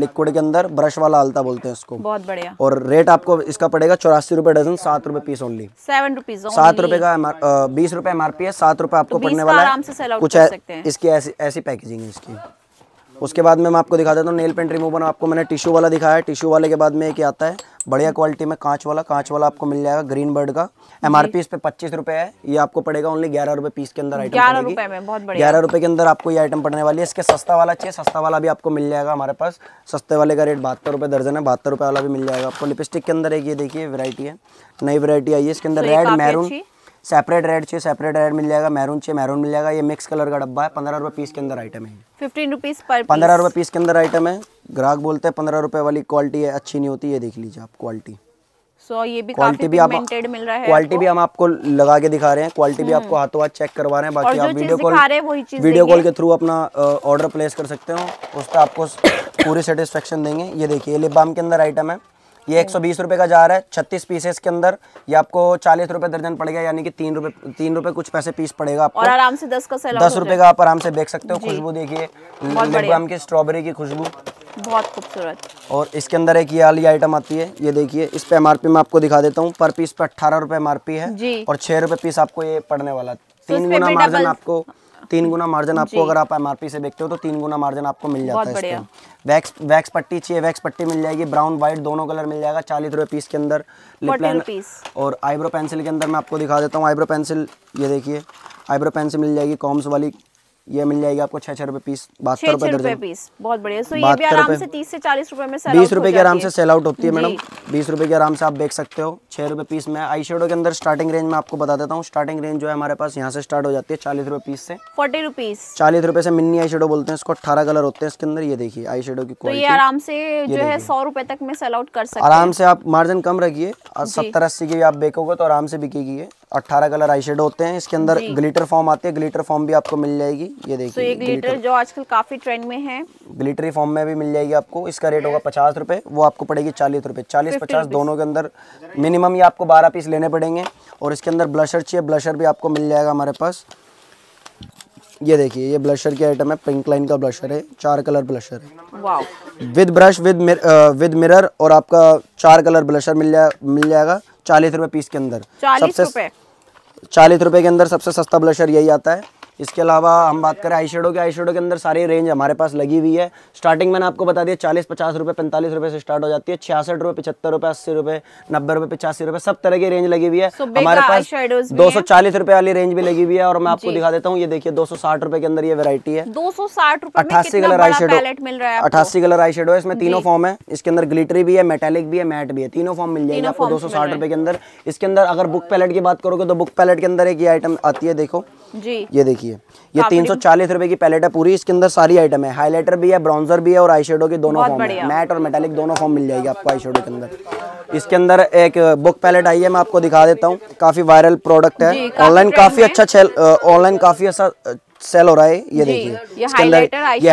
लिक्विड के अंदर ब्रश वाला आलता बोलते हैं इसको बहुत बढ़िया और रेट आपको इसका पड़ेगा चौरासी रुपए डजन सात रुपए पीस ओनली सेवन रुपीज सात रुपए का बीस रुपए एमआरपी है सात रुपए आपको तो पड़ने वाला है कुछ इसकी ऐसी पैकेजिंग है इसकी उसके बाद में मैं आपको दिखा देता हूँ नेल पेंट रिमूवर आपको मैंने टिशू वाला दिखाया है टिशू वाले के बाद में एक आता है बढ़िया क्वालिटी में कांच वाला कांच वाला आपको मिल जाएगा ग्रीन बर्ड का एम आर पी इस पे पच्चीस रुपये है ये आपको पड़ेगा ओनली ग्यारह रुपए पीस के अंदर आइटम ग्यारह रुपए के अंदर आपको ये आइटम पड़ने वाली है इसके सस्ता वाला चाहिए सस्ता वाला भी आपको मिल जाएगा हमारे पास सस्ते वाले का रेट बहत्तर रुपये दर्जन है बहत्तर रुपये वाला भी मिल जाएगा आपको लिपस्टिक के अंदर एक ये देखिए वेरायटी है नई वेरायटी आई है इसके अंदर रेड तो मैरून सेपरेट रेड चाहिए सेपरेट रेड मिल जाएगा मैरून चाहिए मैरून मिल जाएगा ये मिक्स कलर का डब्बा है पंद्रह रुपए पीस के अंदर आइटम है फिफ्टीन रुपीज़ पर पंद्रह रुपए पीस के अंदर आइटम है ग्राहक बोलते हैं पंद्रह रुपए वाली क्वालिटी है अच्छी नहीं होती ये देख लीजिए आप क्वालिटी सो ये भी क्वालिटी भी आप मिल रहा है क्वालिटी भी हम आपको लगा के दिखा रहे हैं क्वालिटी भी हम्म। आपको हाथों हाथ चेक करवा रहे हैं बाकी आप वीडियो कॉल वीडियो कॉल के थ्रू अपना ऑर्डर प्लेस कर सकते हो उस पर आपको पूरी सेटिस्फेक्शन देंगे ये देखिए लिप बाम के अंदर आइटम है ये एक सौ बीस जा का है छत्तीस पीसेस के अंदर ये आपको चालीस रुपए दर्जन पड़ेगा यानी कि तीन रुपए तीन रुपए कुछ पैसे पीस पड़ेगा आपको और आराम से दस का दस रुपए का आप आराम से बेच सकते हो खुशबू देखिए लेगम की स्ट्रॉबेरी की खुशबू बहुत खूबसूरत और इसके अंदर एक ये आली आइटम आती है ये देखिए इस पे एमआरपी में आपको दिखा देता हूँ पर पीस पे अट्ठारह रुपए एमआरपी है और छह रुपए पीस आपको ये पड़ने वाला तो तीन गुना मार्जिन आपको तीन गुना मार्जिन आपको अगर आप एम से देखते हो तो तीन गुना मार्जिन आपको मिल जाता है वैक्स वैक्स पट्टी चाहिए वैक्स पट्टी मिल जाएगी ब्राउन व्हाइट दोनों कलर मिल जाएगा चालीस रुपए पीस के अंदर लिप और आईब्रो पेंसिल के अंदर मैं आपको दिखा देता हूँ आईब्रो पेंसिल ये देखिए आईब्रो पेंसिल मिल जाएगी कॉम्स वाली ये मिल जाएगी आपको छह छह रुपए पीस बहत्तर रुपए पीस बहुत बढ़िया ये आराम से तीस से चालीस रुपए में बीस रुपए के आराम से सेल आउट होती है मैडम बीस रुपए के आराम से आप बेच सकते हो छह रुपए पीस में आई शेडो के अंदर स्टार्टिंग रेंज में आपको बता देता हूँ स्टार्टिंग रेंज जो है हमारे पास यहाँ से स्टार्ट हो जाती है चालीस रुपए पीस से फोर्टी रुपीज चालीस रुपए से मिनी आई शेडो बोलते हैं इसको अठारह कलर होते हैं इसके अंदर ये देखिए आई शेडो की तो आराम से जो है सौ रुपए तक में सेल आउट कर सकते आराम से आप मार्जिन कम रखिए सत्तर अस्सी की आप बेकोगे तो आराम से बिकेगी अट्ठारह कलर आई होते हैं इसके अंदर ग्लिटर फॉर्म आते हैं ग्लिटर फॉर्म भी आपको मिल जाएगी ये देखिए तो ग्लिटर जो आजकल काफी ट्रेंड में है ग्लिटरी फॉर्म में भी मिल जाएगी आपको इसका रेट होगा पचास रुपए वो आपको पड़ेगी चालीस रुपए चालीस पचास दोनों के अंदर मिनिमम ये आपको बारह पीस लेने पड़ेंगे और इसके अंदर ब्लशर चाहिए ब्लशर भी आपको मिल जाएगा हमारे पास ये देखिए ये ब्लशर की आइटम है पिंक लाइन का ब्लशर है चार कलर ब्लशर है with brush with with mirror और आपका चार कलर ब्लशर मिल मिल जाएगा चालीस रुपए पीस के अंदर सबसे चालीस रुपये के अंदर सबसे सस्ता ब्लशर यही आता है इसके अलावा हम बात करें आई शेडो के आई शेडो के अंदर सारी रेंज हमारे पास लगी हुई है स्टार्टिंग मैंने आपको बता दिया चालीस पचास रुपये पैंतालीस रुपये से स्टार्ट हो जाती है छियासठ रुपये पचहत्तर रुपये अस्सी रुपये नब्बे रुपये पचासी रुपये सब तरह की रेंज लगी हुई है हमारे पास दो सौ चालीस रुपये वाली रेंज भी लगी हुई है और मैं आपको दिखा देता हूँ ये देखिए दो सौ साठ रुपये के अंदर ये वेरायटी है दो सौ साठ अट्ठासी कलर आई शेडो मिल रहा है अट्ठासी कलर आई शेडो है इसमें तीनों फॉर्म है इसके अंदर ग्लिटरी भी है मेटेलिक भी है मैट भी है तीनों फॉर्म मिल जाएगी आपको दो सौ साठ रुपये के अंदर इसके अंदर अगर बुक पैलेट की बात करोगे तो बुक पैलेट के अंदर एक ये आइटम आती है देखो जी ये देखिए ये हाँ, तीन सौ चालीस रुपए की पैलेट है पूरी इसके अंदर सारी आइटम है हाईलाइटर भी है ब्राउन्जर भी है और आई के दोनों फॉर्म है मैट और मेटालिक दोनों फॉर्म मिल जाएगी आपको आई के अंदर इसके अंदर एक बुक पैलेट आई है मैं आपको दिखा देता हूँ काफी वायरल प्रोडक्ट है ऑनलाइन काफी अच्छा ऑनलाइन काफी अच्छा सेल हो रहा है ये देखिए ये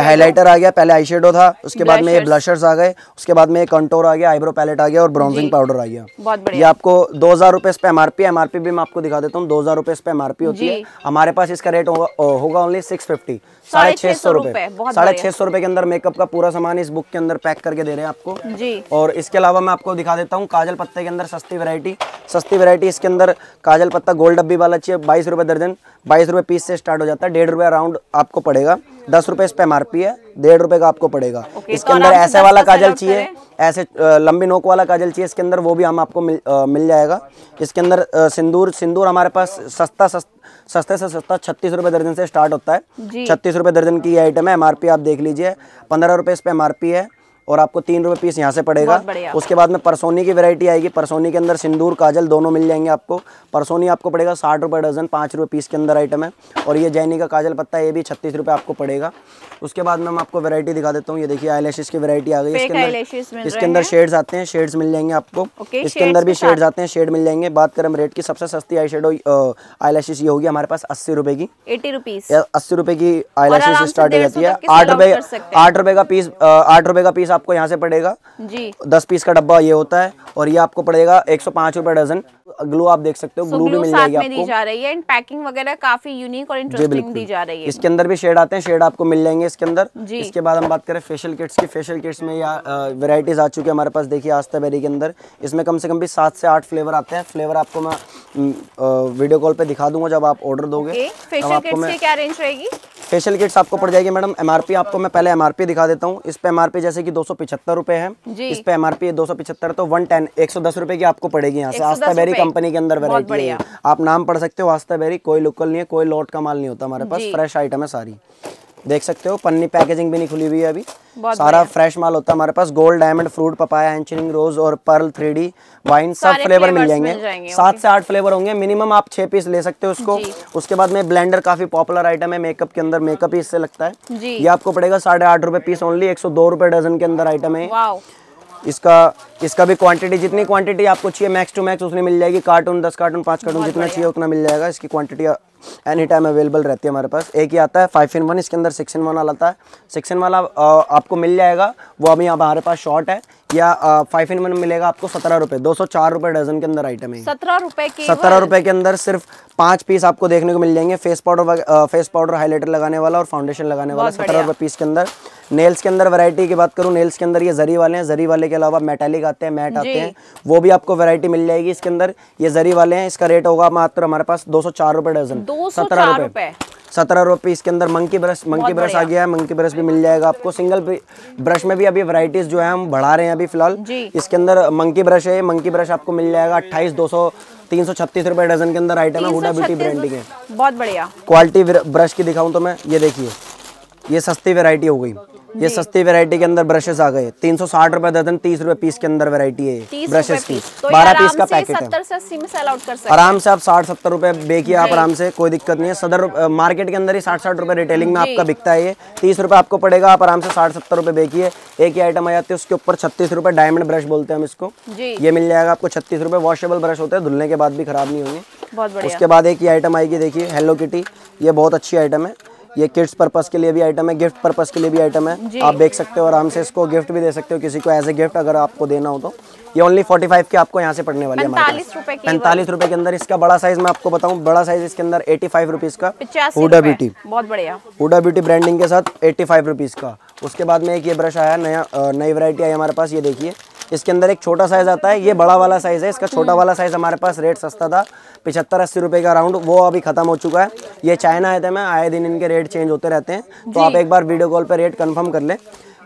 हाईलाइटर ये आ गया पहले आई था उसके बाद में ये ब्लशर्स आ गए उसके बाद में कंटोर आ गया आईब्रो पैलेट आ गया और ब्राउजिंग पाउडर आ गया ये आपको दो हजार रुपए पे एमआरपी एमआरपी भी मैं आपको दिखा देता हूँ दो हजार रुपए पे एमआरपी होती है हमारे पास इसका रेट होगा ओनली सिक्स फिफ्टी साढ़े छह सौ रुपए साढ़े छह सौ रुपए के अंदर मेकअप का पूरा सामान इस बुक के अंदर पैक करके दे रहे हैं आपको जी और इसके अलावा मैं आपको दिखा देता हूँ काजल पत्ते के अंदर सस्ती वैरायटी सस्ती वैरायटी इसके अंदर काजल पत्ता गोल्ड डब्बी वाला चाहिए बाईस रुपए दर्जन बाईस रुपए पीस से स्टार्ट हो जाता है डेढ़ रुपए अराउंड आपको पड़ेगा दस रुपए इस पर एम है डेढ़ रुपए का आपको पड़ेगा okay, तो इसके अंदर ऐसे वाला काजल चाहिए ऐसे लंबी नोक वाला काजल चाहिए इसके अंदर वो भी हम आपको मिल आ, मिल जाएगा इसके अंदर सिंदूर सिंदूर हमारे पास सस्ता सस्ते से सस्ता छत्तीस रुपये दर्जन से स्टार्ट होता है छत्तीस रुपये दर्जन की ये आइटम है एम आप देख लीजिए पंद्रह रुपये इस पर एम है और आपको तीन रुपए पीस यहाँ से पड़ेगा उसके बाद में परसोनी की वेरायटी आएगी परसोनी के अंदर सिंदूर काजल दोनों मिल जाएंगे आपको परसोनी आपको पड़ेगा साठ रुपये डजन पाँच रुपये पीस के अंदर आइटम है और ये जैनी का काजल पत्ता ये भी छत्तीस रुपये आपको पड़ेगा उसके बाद में मैं आपको वैरायटी दिखा देता हूँ ये देखिए आई की वैरायटी आ गई इसके अंदर इसके अंदर शेड्स आते हैं शेड्स मिल जाएंगे आपको इसके अंदर भी शेड्स आते हैं शेड मिल जाएंगे बात करें रेट की सबसे सस्ती आई शेडो आई ये होगी हमारे पास अस्सी रुपए की एटी रुपीज अस्सी रुपए की आई स्टार्ट हो जाती है आठ रुपए आठ रुपए का पीस आठ रुपए का पीस आप आपको यहाँ से पड़ेगा जी दस पीस का डब्बा ये होता है और ये आपको पड़ेगा एक सौ पाँच रुपये डजन ग्लू आप देख सकते हो ग्लू भी मिल जाएगी आपको दी जा रही है एंड पैकिंग वगैरह काफी यूनिक और इंटरेस्टिंग दी जा रही है इसके अंदर भी शेड आते हैं शेड आपको मिल जाएंगे इसके अंदर इसके बाद हम बात करें फेशियल किट्स की फेशियल किट्स में वेराइटीज आ चुकी है हमारे पास देखिए आस्था बेरी के अंदर इसमें कम से कम भी सात से आठ फ्लेवर आते हैं फ्लेवर आपको मैं वीडियो कॉल पे दिखा दूंगा जब आप ऑर्डर दोगे आपको क्या रेंज रहेगी फेशियल किट्स आपको पड़ जाएगी मैडम एमआरपी आपको मैं पहले एमआरपी दिखा देता हूँ इस पे एमआरपी जैसे कि दो सौ पिछहत्तर रुपए है इस पे एमआरपी दो सौ पिछहत्तर तो वन टेन एक सौ दस रुपए की आपको पड़ेगी यहाँ से आस्था बेरी कंपनी के अंदर वेरायटी है आप नाम पढ़ सकते हो वास्ता बेरी कोई लोकल नहीं है कोई लॉट का माल नहीं होता हमारे पास फ्रेश आइटम है सारी देख सकते हो पन्नी पैकेजिंग भी नहीं खुली हुई है अभी सारा फ्रेश माल होता है हमारे पास गोल्ड डायमंड फ्रूट पपाया एंचरिंग रोज और पर्ल थ्री डी वाइन सब फ्लेवर मिल जाएंगे, जाएंगे सात से आठ फ्लेवर होंगे मिनिमम आप छह पीस ले सकते हो उसको उसके बाद में ब्लेंडर काफी पॉपुलर आइटम है मेकअप के अंदर मेकअप ही इससे लगता है ये आपको पड़ेगा साढ़े पीस ओनली एक सौ डजन के अंदर आइटम है इसका इसका भी क्वांटिटी जितनी क्वांटिटी आपको चाहिए मैक्स टू मैक्स उसमें मिल जाएगी कार्टून दस कार्टून पाँच कार्टून जितना चाहिए उतना मिल जाएगा इसकी क्वांटिटी एनी टाइम अवेलेबल रहती है हमारे पास एक ही आता है फाइव इन वन इसके अंदर सिक्स इन वन वाला आता है सिक्स इन वाला आपको मिल जाएगा वो अभी हमारे पास शॉर्ट है या फाइव इन वन मिलेगा आपको सत्रह रुपये दो सौ चार रुपये डजन के अंदर आइटम है सत्रह रुपये सत्रह रुपये के अंदर सिर्फ पांच पीस आपको देखने को मिल जाएंगे face powder face powder highlighter लगाने वाला और फाउंडेशन लगाने वाला सत्रह रुपये पीस के अंदर नेल्स के अंदर वैरायटी की बात करूँ नेल्स के अंदर ये जरी वाले हैं जरी वाले के अलावा मेटालिक आते हैं मैट आते हैं वो भी आपको वैरायटी मिल जाएगी इसके अंदर ये जरी वाले हैं इसका रेट होगा मात्र हमारे पास दो सौ चार रुपये डजन सत्रह रुपये सत्रह रुपये इसके अंदर मंकी ब्रश मंकी ब्रश आ गया है मंकी ब्रश भी मिल जाएगा आपको सिंगल ब्रश में भी अभी वैरायटीज जो है हम बढ़ा रहे हैं अभी फिलहाल इसके अंदर मंकी ब्रश है मंकी ब्रश आपको मिल जाएगा अट्ठाईस दो सौ तीन सौ छत्तीस रूपए डजन के अंदर आइटम है हुडा ब्यूटी ब्रांडिंग है बहुत बढ़िया क्वालिटी ब्रश की दिखाऊँ तो मैं ये देखिए ये सस्ती वेरायटी हो गई ये सस्ती वेरायटी के अंदर ब्रशेस आ गए तीन सौ साठ रूपए दर्जन तीस रूपए पीस के अंदर वेरायटी है ब्रशेस की तो बारह पीस का पैकेट है आराम से आप साठ सत्तर रूपए बेचिए आप आराम से कोई दिक्कत नहीं है सदर मार्केट के अंदर ही साठ साठ रूपए रिटेलिंग में आपका बिकता है ये तीस रूपए आपको पड़ेगा आप आराम से साठ सत्तर रूपए बेचिए एक ही आइटम आ जाती है उसके ऊपर छत्तीस रूपए डायमंड ब्रश बोलते हैं हम इसको ये मिल जाएगा आपको छत्तीस रूपए वॉशेबल ब्रश होते हैं धुलने के बाद भी खराब नहीं होंगे उसके बाद एक ही आइटम आएगी देखिए हेलो किटी ये बहुत अच्छी आइटम है ये किड्स पर्पज के लिए भी आइटम है गिफ्ट पर्पज के लिए भी आइटम है आप देख सकते हो आराम से इसको गिफ्ट भी दे सकते हो किसी को एज ए गिफ्ट अगर आपको देना हो तो ये ओनली 45 के आपको यहाँ से पड़ने वाली है पैंतालीस रुपए के अंदर इसका बड़ा साइज मैं आपको बताऊँ बड़ा साइज इसके अंदर एटी फाइव रुपीज का हुडा ब्यूटी बहुत बढ़िया हुडा ब्यूटी ब्रांडिंग के साथ एटी फाइव रुपीज का उसके बाद में एक ये ब्रश आया नया नई वरायटी आई हमारे पास ये देखिए इसके अंदर एक छोटा साइज़ आता है ये बड़ा वाला साइज़ है इसका छोटा वाला साइज़ हमारे पास रेट सस्ता था पिछहत्तर अस्सी रुपये का राउंड वो अभी ख़त्म हो चुका है ये चाइना आए थे मैं आए दिन इनके रेट चेंज होते रहते हैं तो आप एक बार वीडियो कॉल पर रेट कन्फर्म कर लें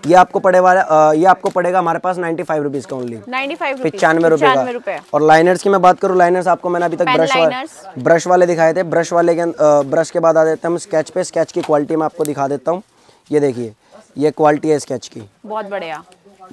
ये आपको पड़े वाला ये आपको पड़ेगा हमारे पास नाइन्टी फाइव रुपीज का ओनली पिचानवे रुपए का और लाइनर्स की मैं बात करूँ लाइनर्स आपको मैंने अभी तक ब्रश वाले ब्रश वाले दिखाए थे ब्रश वाले के ब्रश के बाद आ जाते हैं हम स्केच पे स्केच की क्वालिटी में आपको दिखा देता हूँ ये देखिए ये क्वालिटी है स्केच की बहुत बढ़िया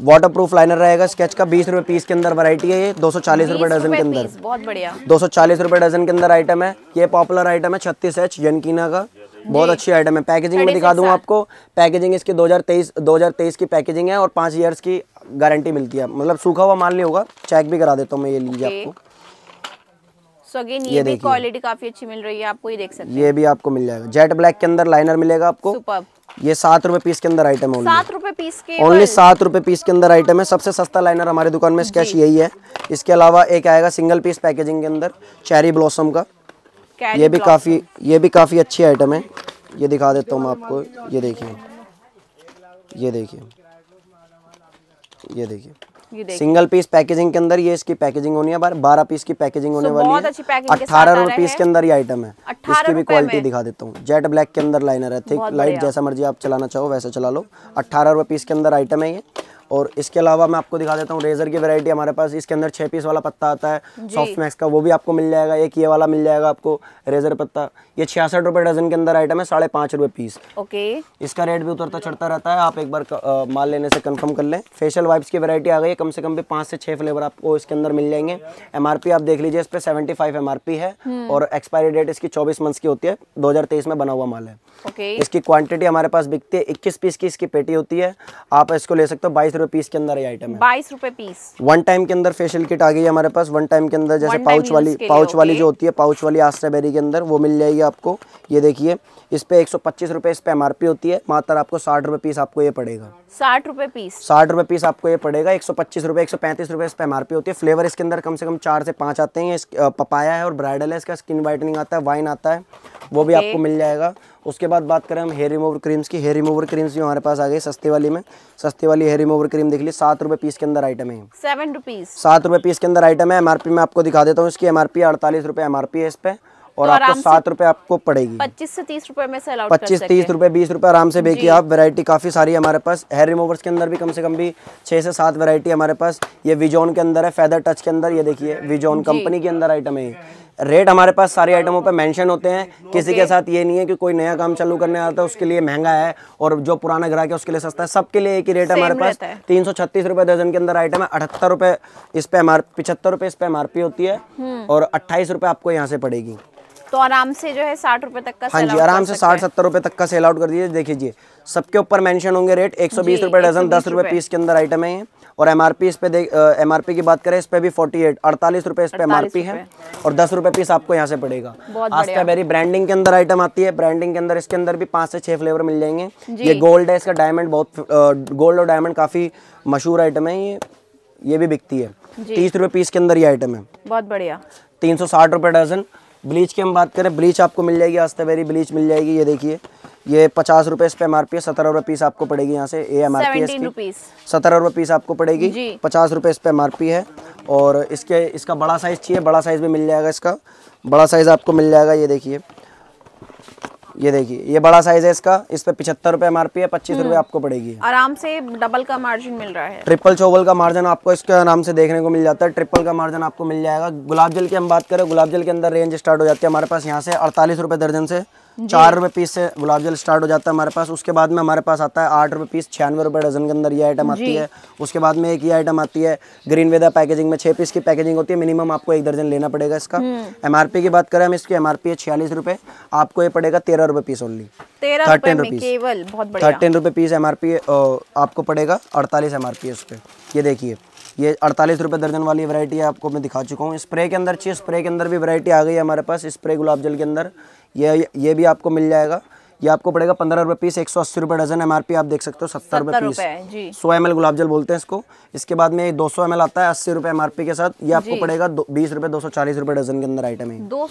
वाटर प्रूफ लाइनर रहेगा स्केच का बीस रुपए पीस के अंदर वैरायटी है ये दो सौ चालीस रुपए डजन के अंदर बहुत बढ़िया दो सौ चालीस रुपए डजन के अंदर आइटम है ये पॉपुलर आइटम है छत्तीस एच यनकीना का बहुत अच्छी आइटम है पैकेजिंग में दिखा दूंगा आपको पैकेजिंग इसकी 2023 2023 की पैकेजिंग है और पांच ईयर्स की गारंटी मिलती है मतलब सूखा हुआ माल नहीं होगा चेक भी करा देता हूँ मैं ये लीजिए आपको सो so अगेन ये, ये भी क्वालिटी काफी अच्छी मिल रही है आपको ये देख सकते हैं ये भी आपको मिल जाएगा जेट ब्लैक के अंदर लाइनर मिलेगा आपको ये सात रुपए पीस के अंदर आइटम है सात रुपए पीस के ओनली सात रुपए पीस के अंदर आइटम है सबसे सस्ता लाइनर हमारी दुकान में स्केच यही है इसके अलावा एक आएगा सिंगल पीस पैकेजिंग के अंदर चेरी ब्लॉसम का ये भी काफी ये भी काफी अच्छी आइटम है ये दिखा देता हूँ आपको ये देखिए ये देखिए ये देखिए सिंगल पीस पैकेजिंग के अंदर ये इसकी पैकेजिंग होनी है बारह पीस की पैकेजिंग होने वाली है अठारह रुपए के अंदर ये आइटम है इसकी भी क्वालिटी दिखा देता हूँ जेट ब्लैक के अंदर लाइनर है थिक लाइट जैसा मर्जी आप चलाना चाहो वैसे चला लो अठारह रुपए पीस के अंदर आइटम है ये और इसके अलावा मैं आपको दिखा देता हूँ रेजर की वैरायटी हमारे पास इसके अंदर छः पीस वाला पत्ता आता है सॉफ्ट मैक्स का वो भी आपको मिल जाएगा एक ये वाला मिल जाएगा आपको रेजर पत्ता ये छियासठ रुपये डजन के अंदर आइटम है साढ़े पाँच रुपये पीस ओके इसका रेट भी उतरता चढ़ता रहता है आप एक बार माल लेने से कन्फर्म कर लें फेशियल वाइप्स की वैरायटी आ गई है कम से कम भी पाँच से छः फ्लेवर आपको इसके अंदर मिल जाएंगे एम आप देख लीजिए इस पर सेवेंटी फाइव है हम्म। और एक्सपायरी डेट इसकी चौबीस मंथ्स की होती है दो में बना हुआ माल है इसकी क्वान्टिटी हमारे पास बिकती है इक्कीस पीस की इसकी पेटी होती है आप इसको ले सकते हो बाईस रुपए पीस के अंदर ये आइटम है बाईस रुपए पीस वन टाइम के अंदर फेशियल किट आ गई है हमारे पास वन टाइम के अंदर जैसे पाउच वाली पाउच वाली जो होती है पाउच वाली आस्ट्राबेरी के अंदर वो मिल जाएगी आपको ये देखिए इस पे एक सौ पच्चीस रुपए इस पे एम होती है मात्र आपको साठ रुपए पीस आपको ये पड़ेगा साठ रुपए पीस साठ रुपए पीस आपको ये पड़ेगा एक सौ पच्चीस रुपए एक सौ पैंतीस रुपए इस पे एम होती है फ्लेवर इसके अंदर कम से कम चार से पांच आते हैं पपाया है और ब्राइडल है इसका स्किन वाइटनिंग आता है वाइन आता है वो भी आपको मिल जाएगा उसके बाद बात करें हम हेयर रिमूवर क्रीम्स की हेयर रिमूवर क्रीम्स भी हमारे पास आ गई सस्ती वाली में सस्ती वाली हेयर रिमूवर क्रीम देख ली सात रुपए पीस के अंदर आइटम है सेवन रुपीज़ सात रुपये पीस के अंदर आइटम है एमआरपी में आपको दिखा देता हूँ इसकी एमआरपी अड़तालीस रुपए एमआरपी है इस पे और तो आपको सात रुपए आपको पड़ेगी पच्चीस से तीस रुपए में सेल पच्चीस तीस रुपए बीस रुपए आराम से बेचिए आप वैरायटी काफी सारी हमारे पास हेयर रिमूवर्स के अंदर भी कम से कम भी छह से सात वैरायटी हमारे पास ये विजोन के अंदर है फेदर टच के अंदर ये देखिए विजोन कंपनी के अंदर आइटम है रेट हमारे पास सारे आइटमों हाँ, पे मेंशन हाँ। होते हैं किसी के साथ ये नहीं है कि कोई नया काम चालू करने आता है उसके लिए महंगा है और जो पुराना ग्राहक है उसके लिए सस्ता है सबके लिए एक ही रेट हमारे पास तीन सौ छत्तीस रुपए दर्जन के अंदर आइटम है अठहत्तर रुपए इस पे एम पिछहत्तर रुपए इस पे एम होती है हम्म। और अट्ठाईस रुपए आपको यहाँ से पड़ेगी तो आराम से जो है साठ रुपए तक का हाँ जी आराम से साठ सत्तर रुपए तक का सेल आउट कर दीजिए देख लीजिए सबके ऊपर मेंशन होंगे रेट एक सौ बीस रुपये डजन दस रुपये पीस के अंदर आइटम है और एम आर पी इस पे देख एम आर पी की बात करें इस पे भी फोर्टी एट अड़तालीस रुपये इस पर एम आर पी है और दस रुपये पीस आपको यहाँ से पड़ेगा आज का ब्रांडिंग के अंदर आइटम आती है ब्रांडिंग के अंदर इसके अंदर भी पाँच से छः फ्लेवर मिल जाएंगे ये गोल्ड है इसका डायमंड बहुत गोल्ड और डायमंड काफ़ी मशहूर आइटम है ये ये भी बिकती है तीस रुपये पीस के अंदर ये आइटम है बहुत बढ़िया तीन सौ साठ रुपये डजन ब्लीच की हम बात करें ब्लीच आपको मिल जाएगी आस्ता ब्लीच मिल जाएगी ये देखिए ये पचास रुपए इस पे एम आर पी है सत्रह रुपए पीस आपको पड़ेगी यहाँ से ए एम आर पी है सत्रह रुपए पीस आपको पड़ेगी पचास रुपए इस पे एम आर पी है और इसके इसका बड़ा साइज चाहिए बड़ा साइज भी मिल जाएगा इसका बड़ा साइज आपको मिल जाएगा ये देखिए ये देखिए ये बड़ा साइज है इसका इस पे पिछहत्तर रुपए एम आर पी है पच्चीस हम्म। रुपए आपको पड़ेगी आराम से डबल का मार्जिन मिल रहा है ट्रिपल चोवल का मार्जिन आपको इसके आराम से देखने को मिल जाता है ट्रिपल का मार्जिन आपको मिल जाएगा गुलाब जल की हम बात करें गुलाब जल के अंदर रेंज स्टार्ट हो जाती है हमारे पास यहाँ से अड़तालीस रुपए दर्जन से चार रुपए पीस से गुलाब जल स्टार्ट हो जाता है हमारे पास उसके बाद में हमारे पास आता है आठ रुपए पीस छियानवे रुपए डजन के अंदर ये आइटम आती है उसके बाद में एक ये आइटम आती है ग्रीन वेदा पैकेजिंग में छह पीस की पैकेजिंग होती है मिनिमम आपको एक दर्जन लेना पड़ेगा इसका एम हम्म। की बात करें हम इसकी एम है छियालीस रुपये आपको ये पड़ेगा तेरह रुपए piece only thirteen rupees thirteen रुपए पीस एम आपको पड़ेगा अड़तालीस एम है उस पर ये देखिए ये अड़तालीस रुपए दर्जन वाली वैरायटी आपको मैं दिखा चुका हूँ स्प्रे के अंदर चाहिए स्प्रे के अंदर भी वैरायटी आ गई है हमारे पास स्प्रे गुलाब जल के अंदर ये ये भी आपको मिल जाएगा ये आपको पड़ेगा पंद्रह रुपए पीस एक सौ अस्सी रुपए डजन एम आप देख सकते हो सत्तर रुपए पीस सौ एम गुलाब जल बोलते हैं इसको इसके बाद में दो सौ एम आता है अस्सी रुपए एम के साथ ये आपको पड़ेगा बीस रुपए दो सौ चालीस रुपए डजन के अंदर आइटम है दो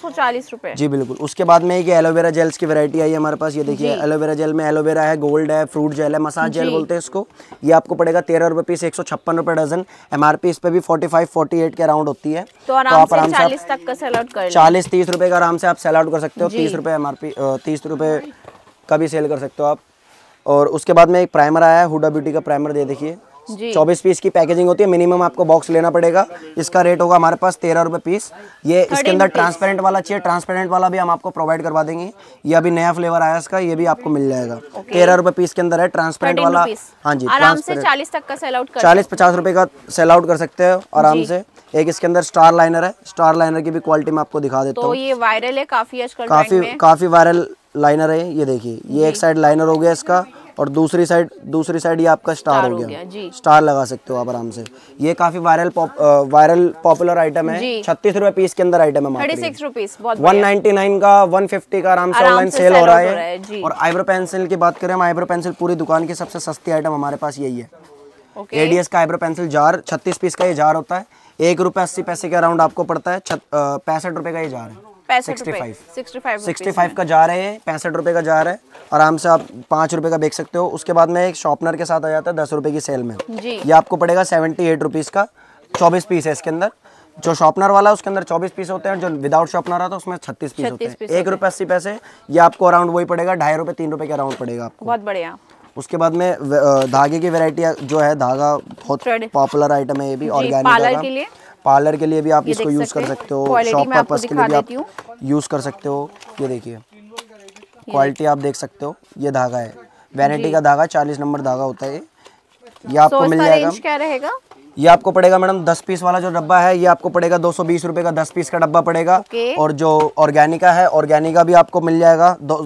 रुपए जी बिल्कुल उसके बाद में एलोवेरा जेल्स की वैरायटी आई है हमारे पास ये देखिए एलोवेरा जेल में एलोवेरा है गोल्ड है फ्रूट जेल है मसाज जेल बोलते हैं इसको ये आपको पड़ेगा तेरह रुपए पीस एक सौ छप्पन रुपये डजन एम इस पर भी फोर्टी फाइव फोर्टी एट के अराउंड होती है तो, तो आप आराम से चालीस तीस रुपए का आराम से आप सेल आउट कर सकते हो तीस रुपए एम आर पी तीस रुपए का भी सेल कर सकते हो आप और उसके बाद में एक प्राइमर आया है हुडा ब्यूटी का प्राइमर दे देखिए चौबीस पीस की पैकेजिंग होती है मिनिमम आपको बॉक्स लेना पड़ेगा इसका रेट होगा हमारे पास तेरह रुपये पीस ये इसके अंदर ट्रांसपेरेंट वाला चाहिए ट्रांसपेरेंट वाला भी हम आपको प्रोवाइड करवा देंगे ये अभी नया फ्लेवर आया इसका ये भी आपको मिल जाएगा तेरह रुपये पीस के अंदर है ट्रांसपेरेंट वाला हाँ जी आराम से चालीस तक का सेल आउट चालीस पचास रुपये का सेल आउट कर सकते हो आराम से एक इसके अंदर स्टार लाइनर है स्टार लाइनर की भी क्वालिटी में आपको दिखा देता तो हूँ तो ये वायरल है काफी काफी काफी वायरल लाइनर है ये देखिए ये एक साइड लाइनर हो गया इसका और दूसरी साइड दूसरी साइड ये आपका स्टार, स्टार हो गया, गया स्टार लगा सकते हो आप आराम से ये काफी वायरल वायरल पॉपुलर आइटम है छत्तीस रुपए पीस के अंदर आइटम है वन नाइनटी नाइन का वन फिफ्टी का आराम से ऑनलाइन सेल हो रहा है और आईब्रो पेंसिल की बात करें हम आईब्रो पेंसिल पूरी दुकान की सबसे सस्ती आइटम हमारे पास यही है एडीएस का आईब्रो पेंसिल जार छत्तीस पीस का ये जार होता है एक रुपए अस्सी पैसे के अराउंड आपको पड़ता है पैंसठ रुपए का ये जार है पैंसठ रुपए का जा रहे हैं पैंसठ रुपए का जा रहा है आराम से आप पाँच रुपए का बेच सकते हो उसके बाद में एक शॉपनर के साथ आ जाता है दस रुपए की सेल में ये आपको पड़ेगा सेवेंटी एट रुपीज़ का चौबीस पीस है इसके अंदर जो शॉपनर वाला है उसके अंदर चौबीस पीस होते हैं जो विदाउट शॉपनर आता है उसमें छत्तीस पीस होते हैं एक रुपए अस्सी पैसे ये आपको अराउंड वही पड़ेगा ढाई रुपए तीन रुपए के अराउंड पड़ेगा आपको बहुत बढ़िया उसके बाद में धागे की वेरायटी जो है धागा बहुत पॉपुलर आइटम है ये भी ऑर्गेनिक पार्लर के लिए भी आप इसको यूज़ कर सकते हो शॉप पर्पज़ के लिए भी आप यूज़ कर सकते हो ये देखिए क्वालिटी आप देख सकते हो ये धागा है वैनिटी का धागा चालीस नंबर धागा होता है ये आपको मिल जाएगा क्या रहेगा ये आपको पड़ेगा मैडम दस पीस वाला जो डब्बा है ये आपको पड़ेगा दो सौ बीस रुपए का दस पीस का डब्बा पड़ेगा okay. और जो ऑर्गेनिका है ऑर्गेनिका भी आपको मिल जाएगा दो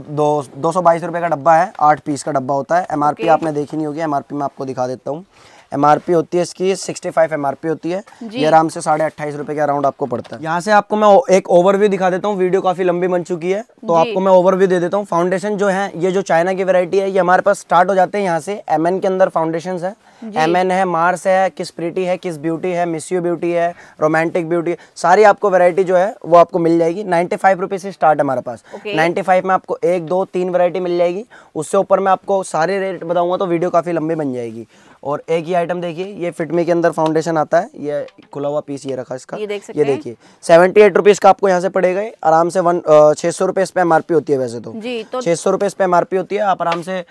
दो, सौ बाईस रूपए का डब्बा है आठ पीस का डब्बा होता है एमआरपी okay. आपने देखी नहीं होगी एमआरपी मैं आपको दिखा देता हूँ एमआरपी होती है इसकी 65 एमआरपी होती है ये आराम से साढ़े अट्ठाईस रुपए के अराउंड आपको पड़ता है यहाँ से आपको मैं एक ओवरव्यू दिखा देता हूँ वीडियो काफी लंबी बन चुकी है तो आपको मैं ओवरव्यू दे देता हूँ फाउंडेशन जो है ये जो चाइना की वेरायटी है ये हमारे पास स्टार्ट हो जाते हैं यहाँ से एम के अंदर फाउंडेशन है एम है मार्स है किस प्रीटी है किस ब्यूटी है मिस ब्यूटी है रोमांटिक ब्यूटी सारी आपको वेरायटी जो है वो आपको मिल जाएगी नाइन्टी फाइव से स्टार्ट है हमारे पास नाइन्टी फाइव में आपको एक दो तीन वेरायटी मिल जाएगी उससे ऊपर मैं आपको सारे रेट बताऊंगा तो वीडियो काफी लंबी बन जाएगी और एक ही आइटम देखिए ये फिटमी के अंदर फाउंडेशन आता है ये खुला हुआ पीस ये रखा इसका ये देखिए सेवेंटी एट रुपीज का आपको यहाँ से पड़ेगा आराम से वन छह सौ रुपए इस पे एमआरपी होती है वैसे तो छे तो छह सौ रुपए इस पे एमआरपी होती है आप आराम से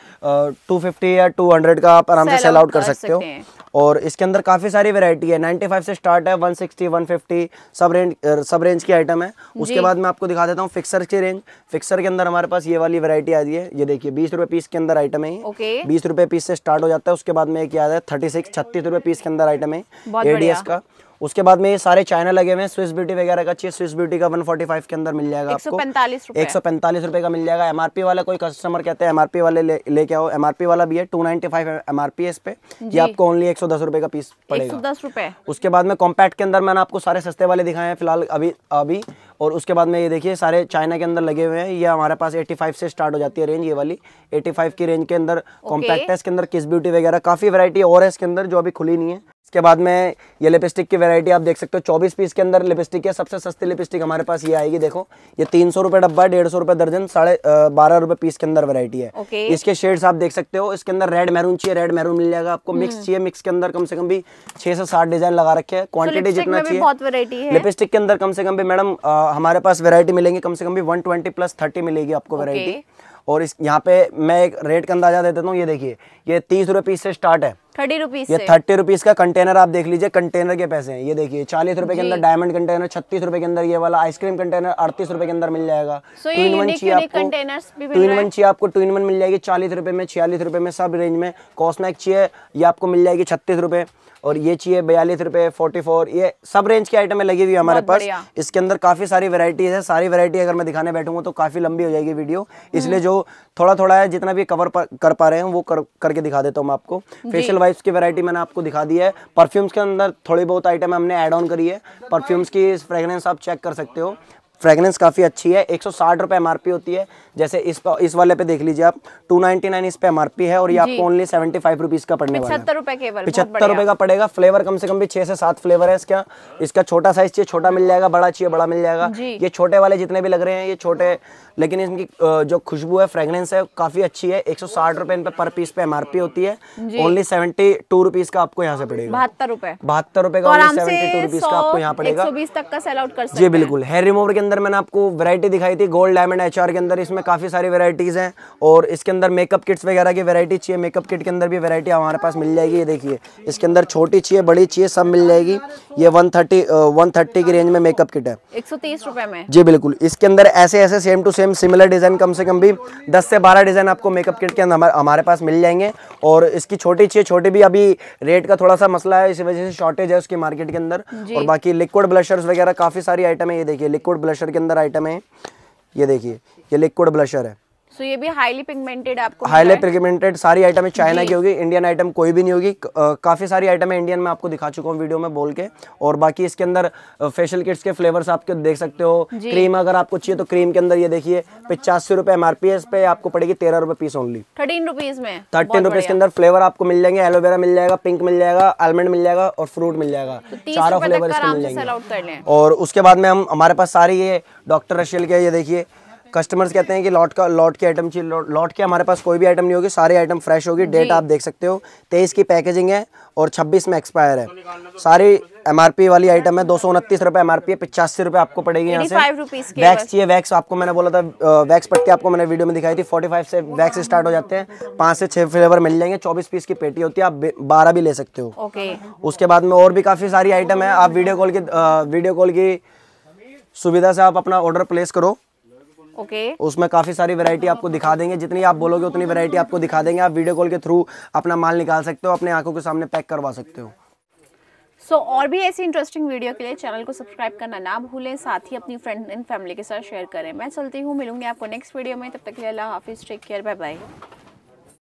टू फिफ्टी या टू हंड्रेड का आप आराम से सेल आउट कर सकते हो और इसके अंदर काफ़ी सारी वेरायटी है फाइव से स्टार्ट है वन सिक्सटी वन फिफ्टी सब रेंज सब रेंज की आइटम है उसके बाद मैं आपको दिखा देता हूँ फिक्सर की रेंज फिक्सर के अंदर हमारे पास ये वाली वेरायटी आ रही है ये देखिए बीस रुपये पीस के अंदर आइटम है बीस रुपये पीस से स्टार्ट हो जाता है उसके बाद में एक याद है थर्टी सिक्स छत्तीस रुपये पीस के अंदर आइटम है एडीएस का उसके बाद में ये सारे चाइना लगे हुए स्विस ब्यूटी वगैरह का चीज स्विस ब्यूटी का वन फाइव के अंदर मिल जाएगा आपको एक सौ पैंतालीस रुपए का मिल जाएगा एमआरपी वाला कोई कस्टमर कहते हैं एमआरपी वाले लेके ले, आओ एमआरपी वाला भी है टू नाइनटी फाइव एमआरपी इस पे ये आपको ओनली एक सौ दस रुपए का पीस पड़ेगा दस रुपए उसके बाद में कॉम्पैक्ट के अंदर मैंने आपको सारे सस्ते वाले दिखाए हैं फिलहाल अभी अभी और उसके बाद में ये देखिए सारे चाइना के अंदर लगे हुए हैं ये हमारे पास 85 से स्टार्ट हो जाती है रेंज ये वाली 85 की रेंज के अंदर कॉम्पैक्ट है इसके अंदर किस ब्यूटी वगैरह काफी वैरायटी और है इसके अंदर जो अभी खुली नहीं है उसके बाद में ये लिपस्टिक की वैरायटी आप देख सकते हो चौबीस पीस के अंदर लिपस्टिक है सबसे सस्ती लिपस्टिक हमारे पास ये आएगी देखो ये तीन सौ रुपये डब्बा डेढ़ सौ रुपये दर्जन साढ़े बारह रुपये पीस के अंदर वैरायटी है okay. इसके शेड्स आप देख सकते हो इसके अंदर रेड मैरून चाहिए रेड मैरून मिल जाएगा आपको मिक्स हम्म। चाहिए मिक्स के अंदर कम से कम भी छह से सात डिजाइन लगा रखे हैं क्वान्टिटी जितना चाहिए लिपस्टिक के अंदर कम से कम भी मैडम हमारे पास वेरायटी मिलेंगी कम से कम भी वन ट्वेंटी प्लस थर्टी मिलेगी आपको वेरायटी और इस यहाँ पे मैं एक रेट का अंदाजा दे देता हूँ ये देखिए ये तीस रुपये पीस से स्टार्ट है थर्टी रुपीज ये थर्टी रुपीज का कंटेनर आप देख लीजिए कंटेनर के पैसे हैं ये देखिए चालीस रुपए के अंदर डायमंड कंटेनर छत्तीस रुपए के अंदर ये वाला आइसक्रीम कंटेनर अड़तीस रुपए के अंदर मिल जाएगा ट्विन वन चाहिए आपको ट्विन वन चाहिए आपको ट्विन वन मिल जाएगी चालीस रुपए में छियालीस रुपए में सब रेंज में कॉस्मेक चाहिए ये आपको मिल जाएगी छत्तीस रुपए और ये चाहिए बयालीस रुपये फोर्टी फोर ये सब रेंज की आइटमें लगी हुई है हमारे पास इसके अंदर काफ़ी सारी वेराइटीज़ है सारी वेरायटी अगर मैं दिखाने बैठूंगा तो काफ़ी लंबी हो जाएगी वीडियो हम्म। इसलिए जो थोड़ा थोड़ा है जितना भी कवर कर पा रहे हैं वो कर करके दिखा देता हूँ मैं आपको फेशियल वाइप्स की वेरायटी मैंने आपको दिखा दी है परफ्यूम्स के अंदर थोड़ी बहुत आइटम हमने ऐड ऑन करी है परफ्यूम्स की फ्रेगरेंस आप चेक कर सकते हो फ्रेगनेंस काफ़ी अच्छी है एक सौ साठ होती है जैसे इस इस वाले पे देख लीजिए आप 299 इस पे एमआरपी है और ये आपको ओनली 75 रुपीज का पड़ने वाला है केवल पिछहत्तर रुपए का पड़ेगा फ्लेवर कम से कम भी छह से सात फ्लेवर है इसका इसका छोटा साइज चाहिए छोटा मिल जाएगा बड़ा चाहिए बड़ा मिल जाएगा ये छोटे वाले जितने भी लग रहे हैं ये छोटे लेकिन इनकी जो खुशबू है फ्रेगनेंस है काफ़ी अच्छी है एक सौ इन पे पर पीस पे एमआरपी होती है ओनली सेवेंटी टू रुपीज का आपको यहाँ से पड़ेगा बहत्तर रुपए बहत्तर रुपये का ओनली सेवेंटी टू का आपको यहाँ पड़ेगा जी बिल्कुल हेयर रिमूवर के अंदर अंदर मैंने आपको वैरायटी दिखाई थी गोल्ड डायमंड एचआर के अंदर इसमें काफ़ी सारी वैरायटीज़ हैं और इसके अंदर मेकअप किट्स वगैरह की वैरायटी चाहिए मेकअप किट के अंदर भी वैरायटी हमारे पास मिल जाएगी ये देखिए इसके अंदर छोटी चाहिए बड़ी चाहिए सब मिल जाएगी ये वन थर्टी वन थर्टी की रेंज में मेकअप किट है एक सौ में जी बिल्कुल इसके अंदर ऐसे ऐसे same to same similar design कम से कम भी दस से बारह डिज़ाइन आपको मेकअप किट के अंदर हमारे पास मिल जाएंगे और इसकी छोटी चाहिए छोटी भी अभी रेट का थोड़ा सा मसला है इसी वजह से शॉर्टेज है उसकी मार्केट के अंदर और बाकी लिक्विड ब्लशर्स वगैरह काफ़ी सारी आइटम है ये देखिए लिक्विड ब्लशर ब्लशर के अंदर आइटम है ये देखिए ये लिक्विड ब्लशर है सो ये भी हाईली पिगमेंटेड आपको हाईली पिगमेंटेड सारी आइटमें चाइना की होगी इंडियन आइटम कोई भी नहीं होगी काफ़ी सारी आइटम है इंडियन में आपको दिखा चुका हूँ वीडियो में बोल के और बाकी इसके अंदर फेशियल किट्स के फ्लेवर्स आप देख सकते हो क्रीम अगर आपको चाहिए तो क्रीम के अंदर ये देखिए पचासी रुपए एम पे आपको पड़ेगी तेरह रुपए पीस ओनली थर्टीन रुपीज में थर्टीन रुपीज के अंदर फ्लेवर आपको मिल जाएंगे एलोवेरा मिल जाएगा पिंक मिल जाएगा आलमंड मिल जाएगा और फ्रूट मिल जाएगा तो चारों फ्लेवर मिल जाएंगे और उसके बाद में हम हमारे पास सारी ये डॉक्टर रशियल के ये देखिए कस्टमर्स कहते हैं कि लॉट का लॉट की आइटम चाहिए लॉट के हमारे पास कोई भी आइटम नहीं होगी सारे आइटम फ्रेश होगी डेट आप देख सकते हो तेईस की पैकेजिंग है और छब्बीस में एक्सपायर है सारी एम वाली आइटम है दो सौ उनतीस रुपये एम है पचासी रुपये आपको पड़ेगी यहाँ से वैक्स चाहिए वैक्स आपको मैंने बोला था वैक्स पट्टी आपको मैंने वीडियो में दिखाई थी फोर्टी फाइव से वैक्स स्टार्ट हो जाते हैं पाँच से छः फ्लेवर मिल जाएंगे चौबीस पीस की पेटी होती है आप बारह भी ले सकते हो उसके बाद में और भी काफ़ी सारी आइटम है आप वीडियो कॉल की वीडियो कॉल की सुविधा से आप अपना ऑर्डर प्लेस करो ओके okay. उसमें काफी सारी वैरायटी आपको दिखा देंगे जितनी आप बोलोगे उतनी वैरायटी आपको दिखा देंगे आप वीडियो कॉल के थ्रू अपना माल निकाल सकते हो अपने आंखों के सामने पैक करवा सकते हो सो so, और भी ऐसी इंटरेस्टिंग वीडियो के लिए चैनल को सब्सक्राइब करना ना भूलें साथ ही अपनी फ्रेंड एंड फैमिली के साथ शेयर करें मैं चलती हूँ मिलूंगी आपको नेक्स्ट वीडियो में तब तक के लिए अल्लाह हाफिज़ टेक केयर बाय बाय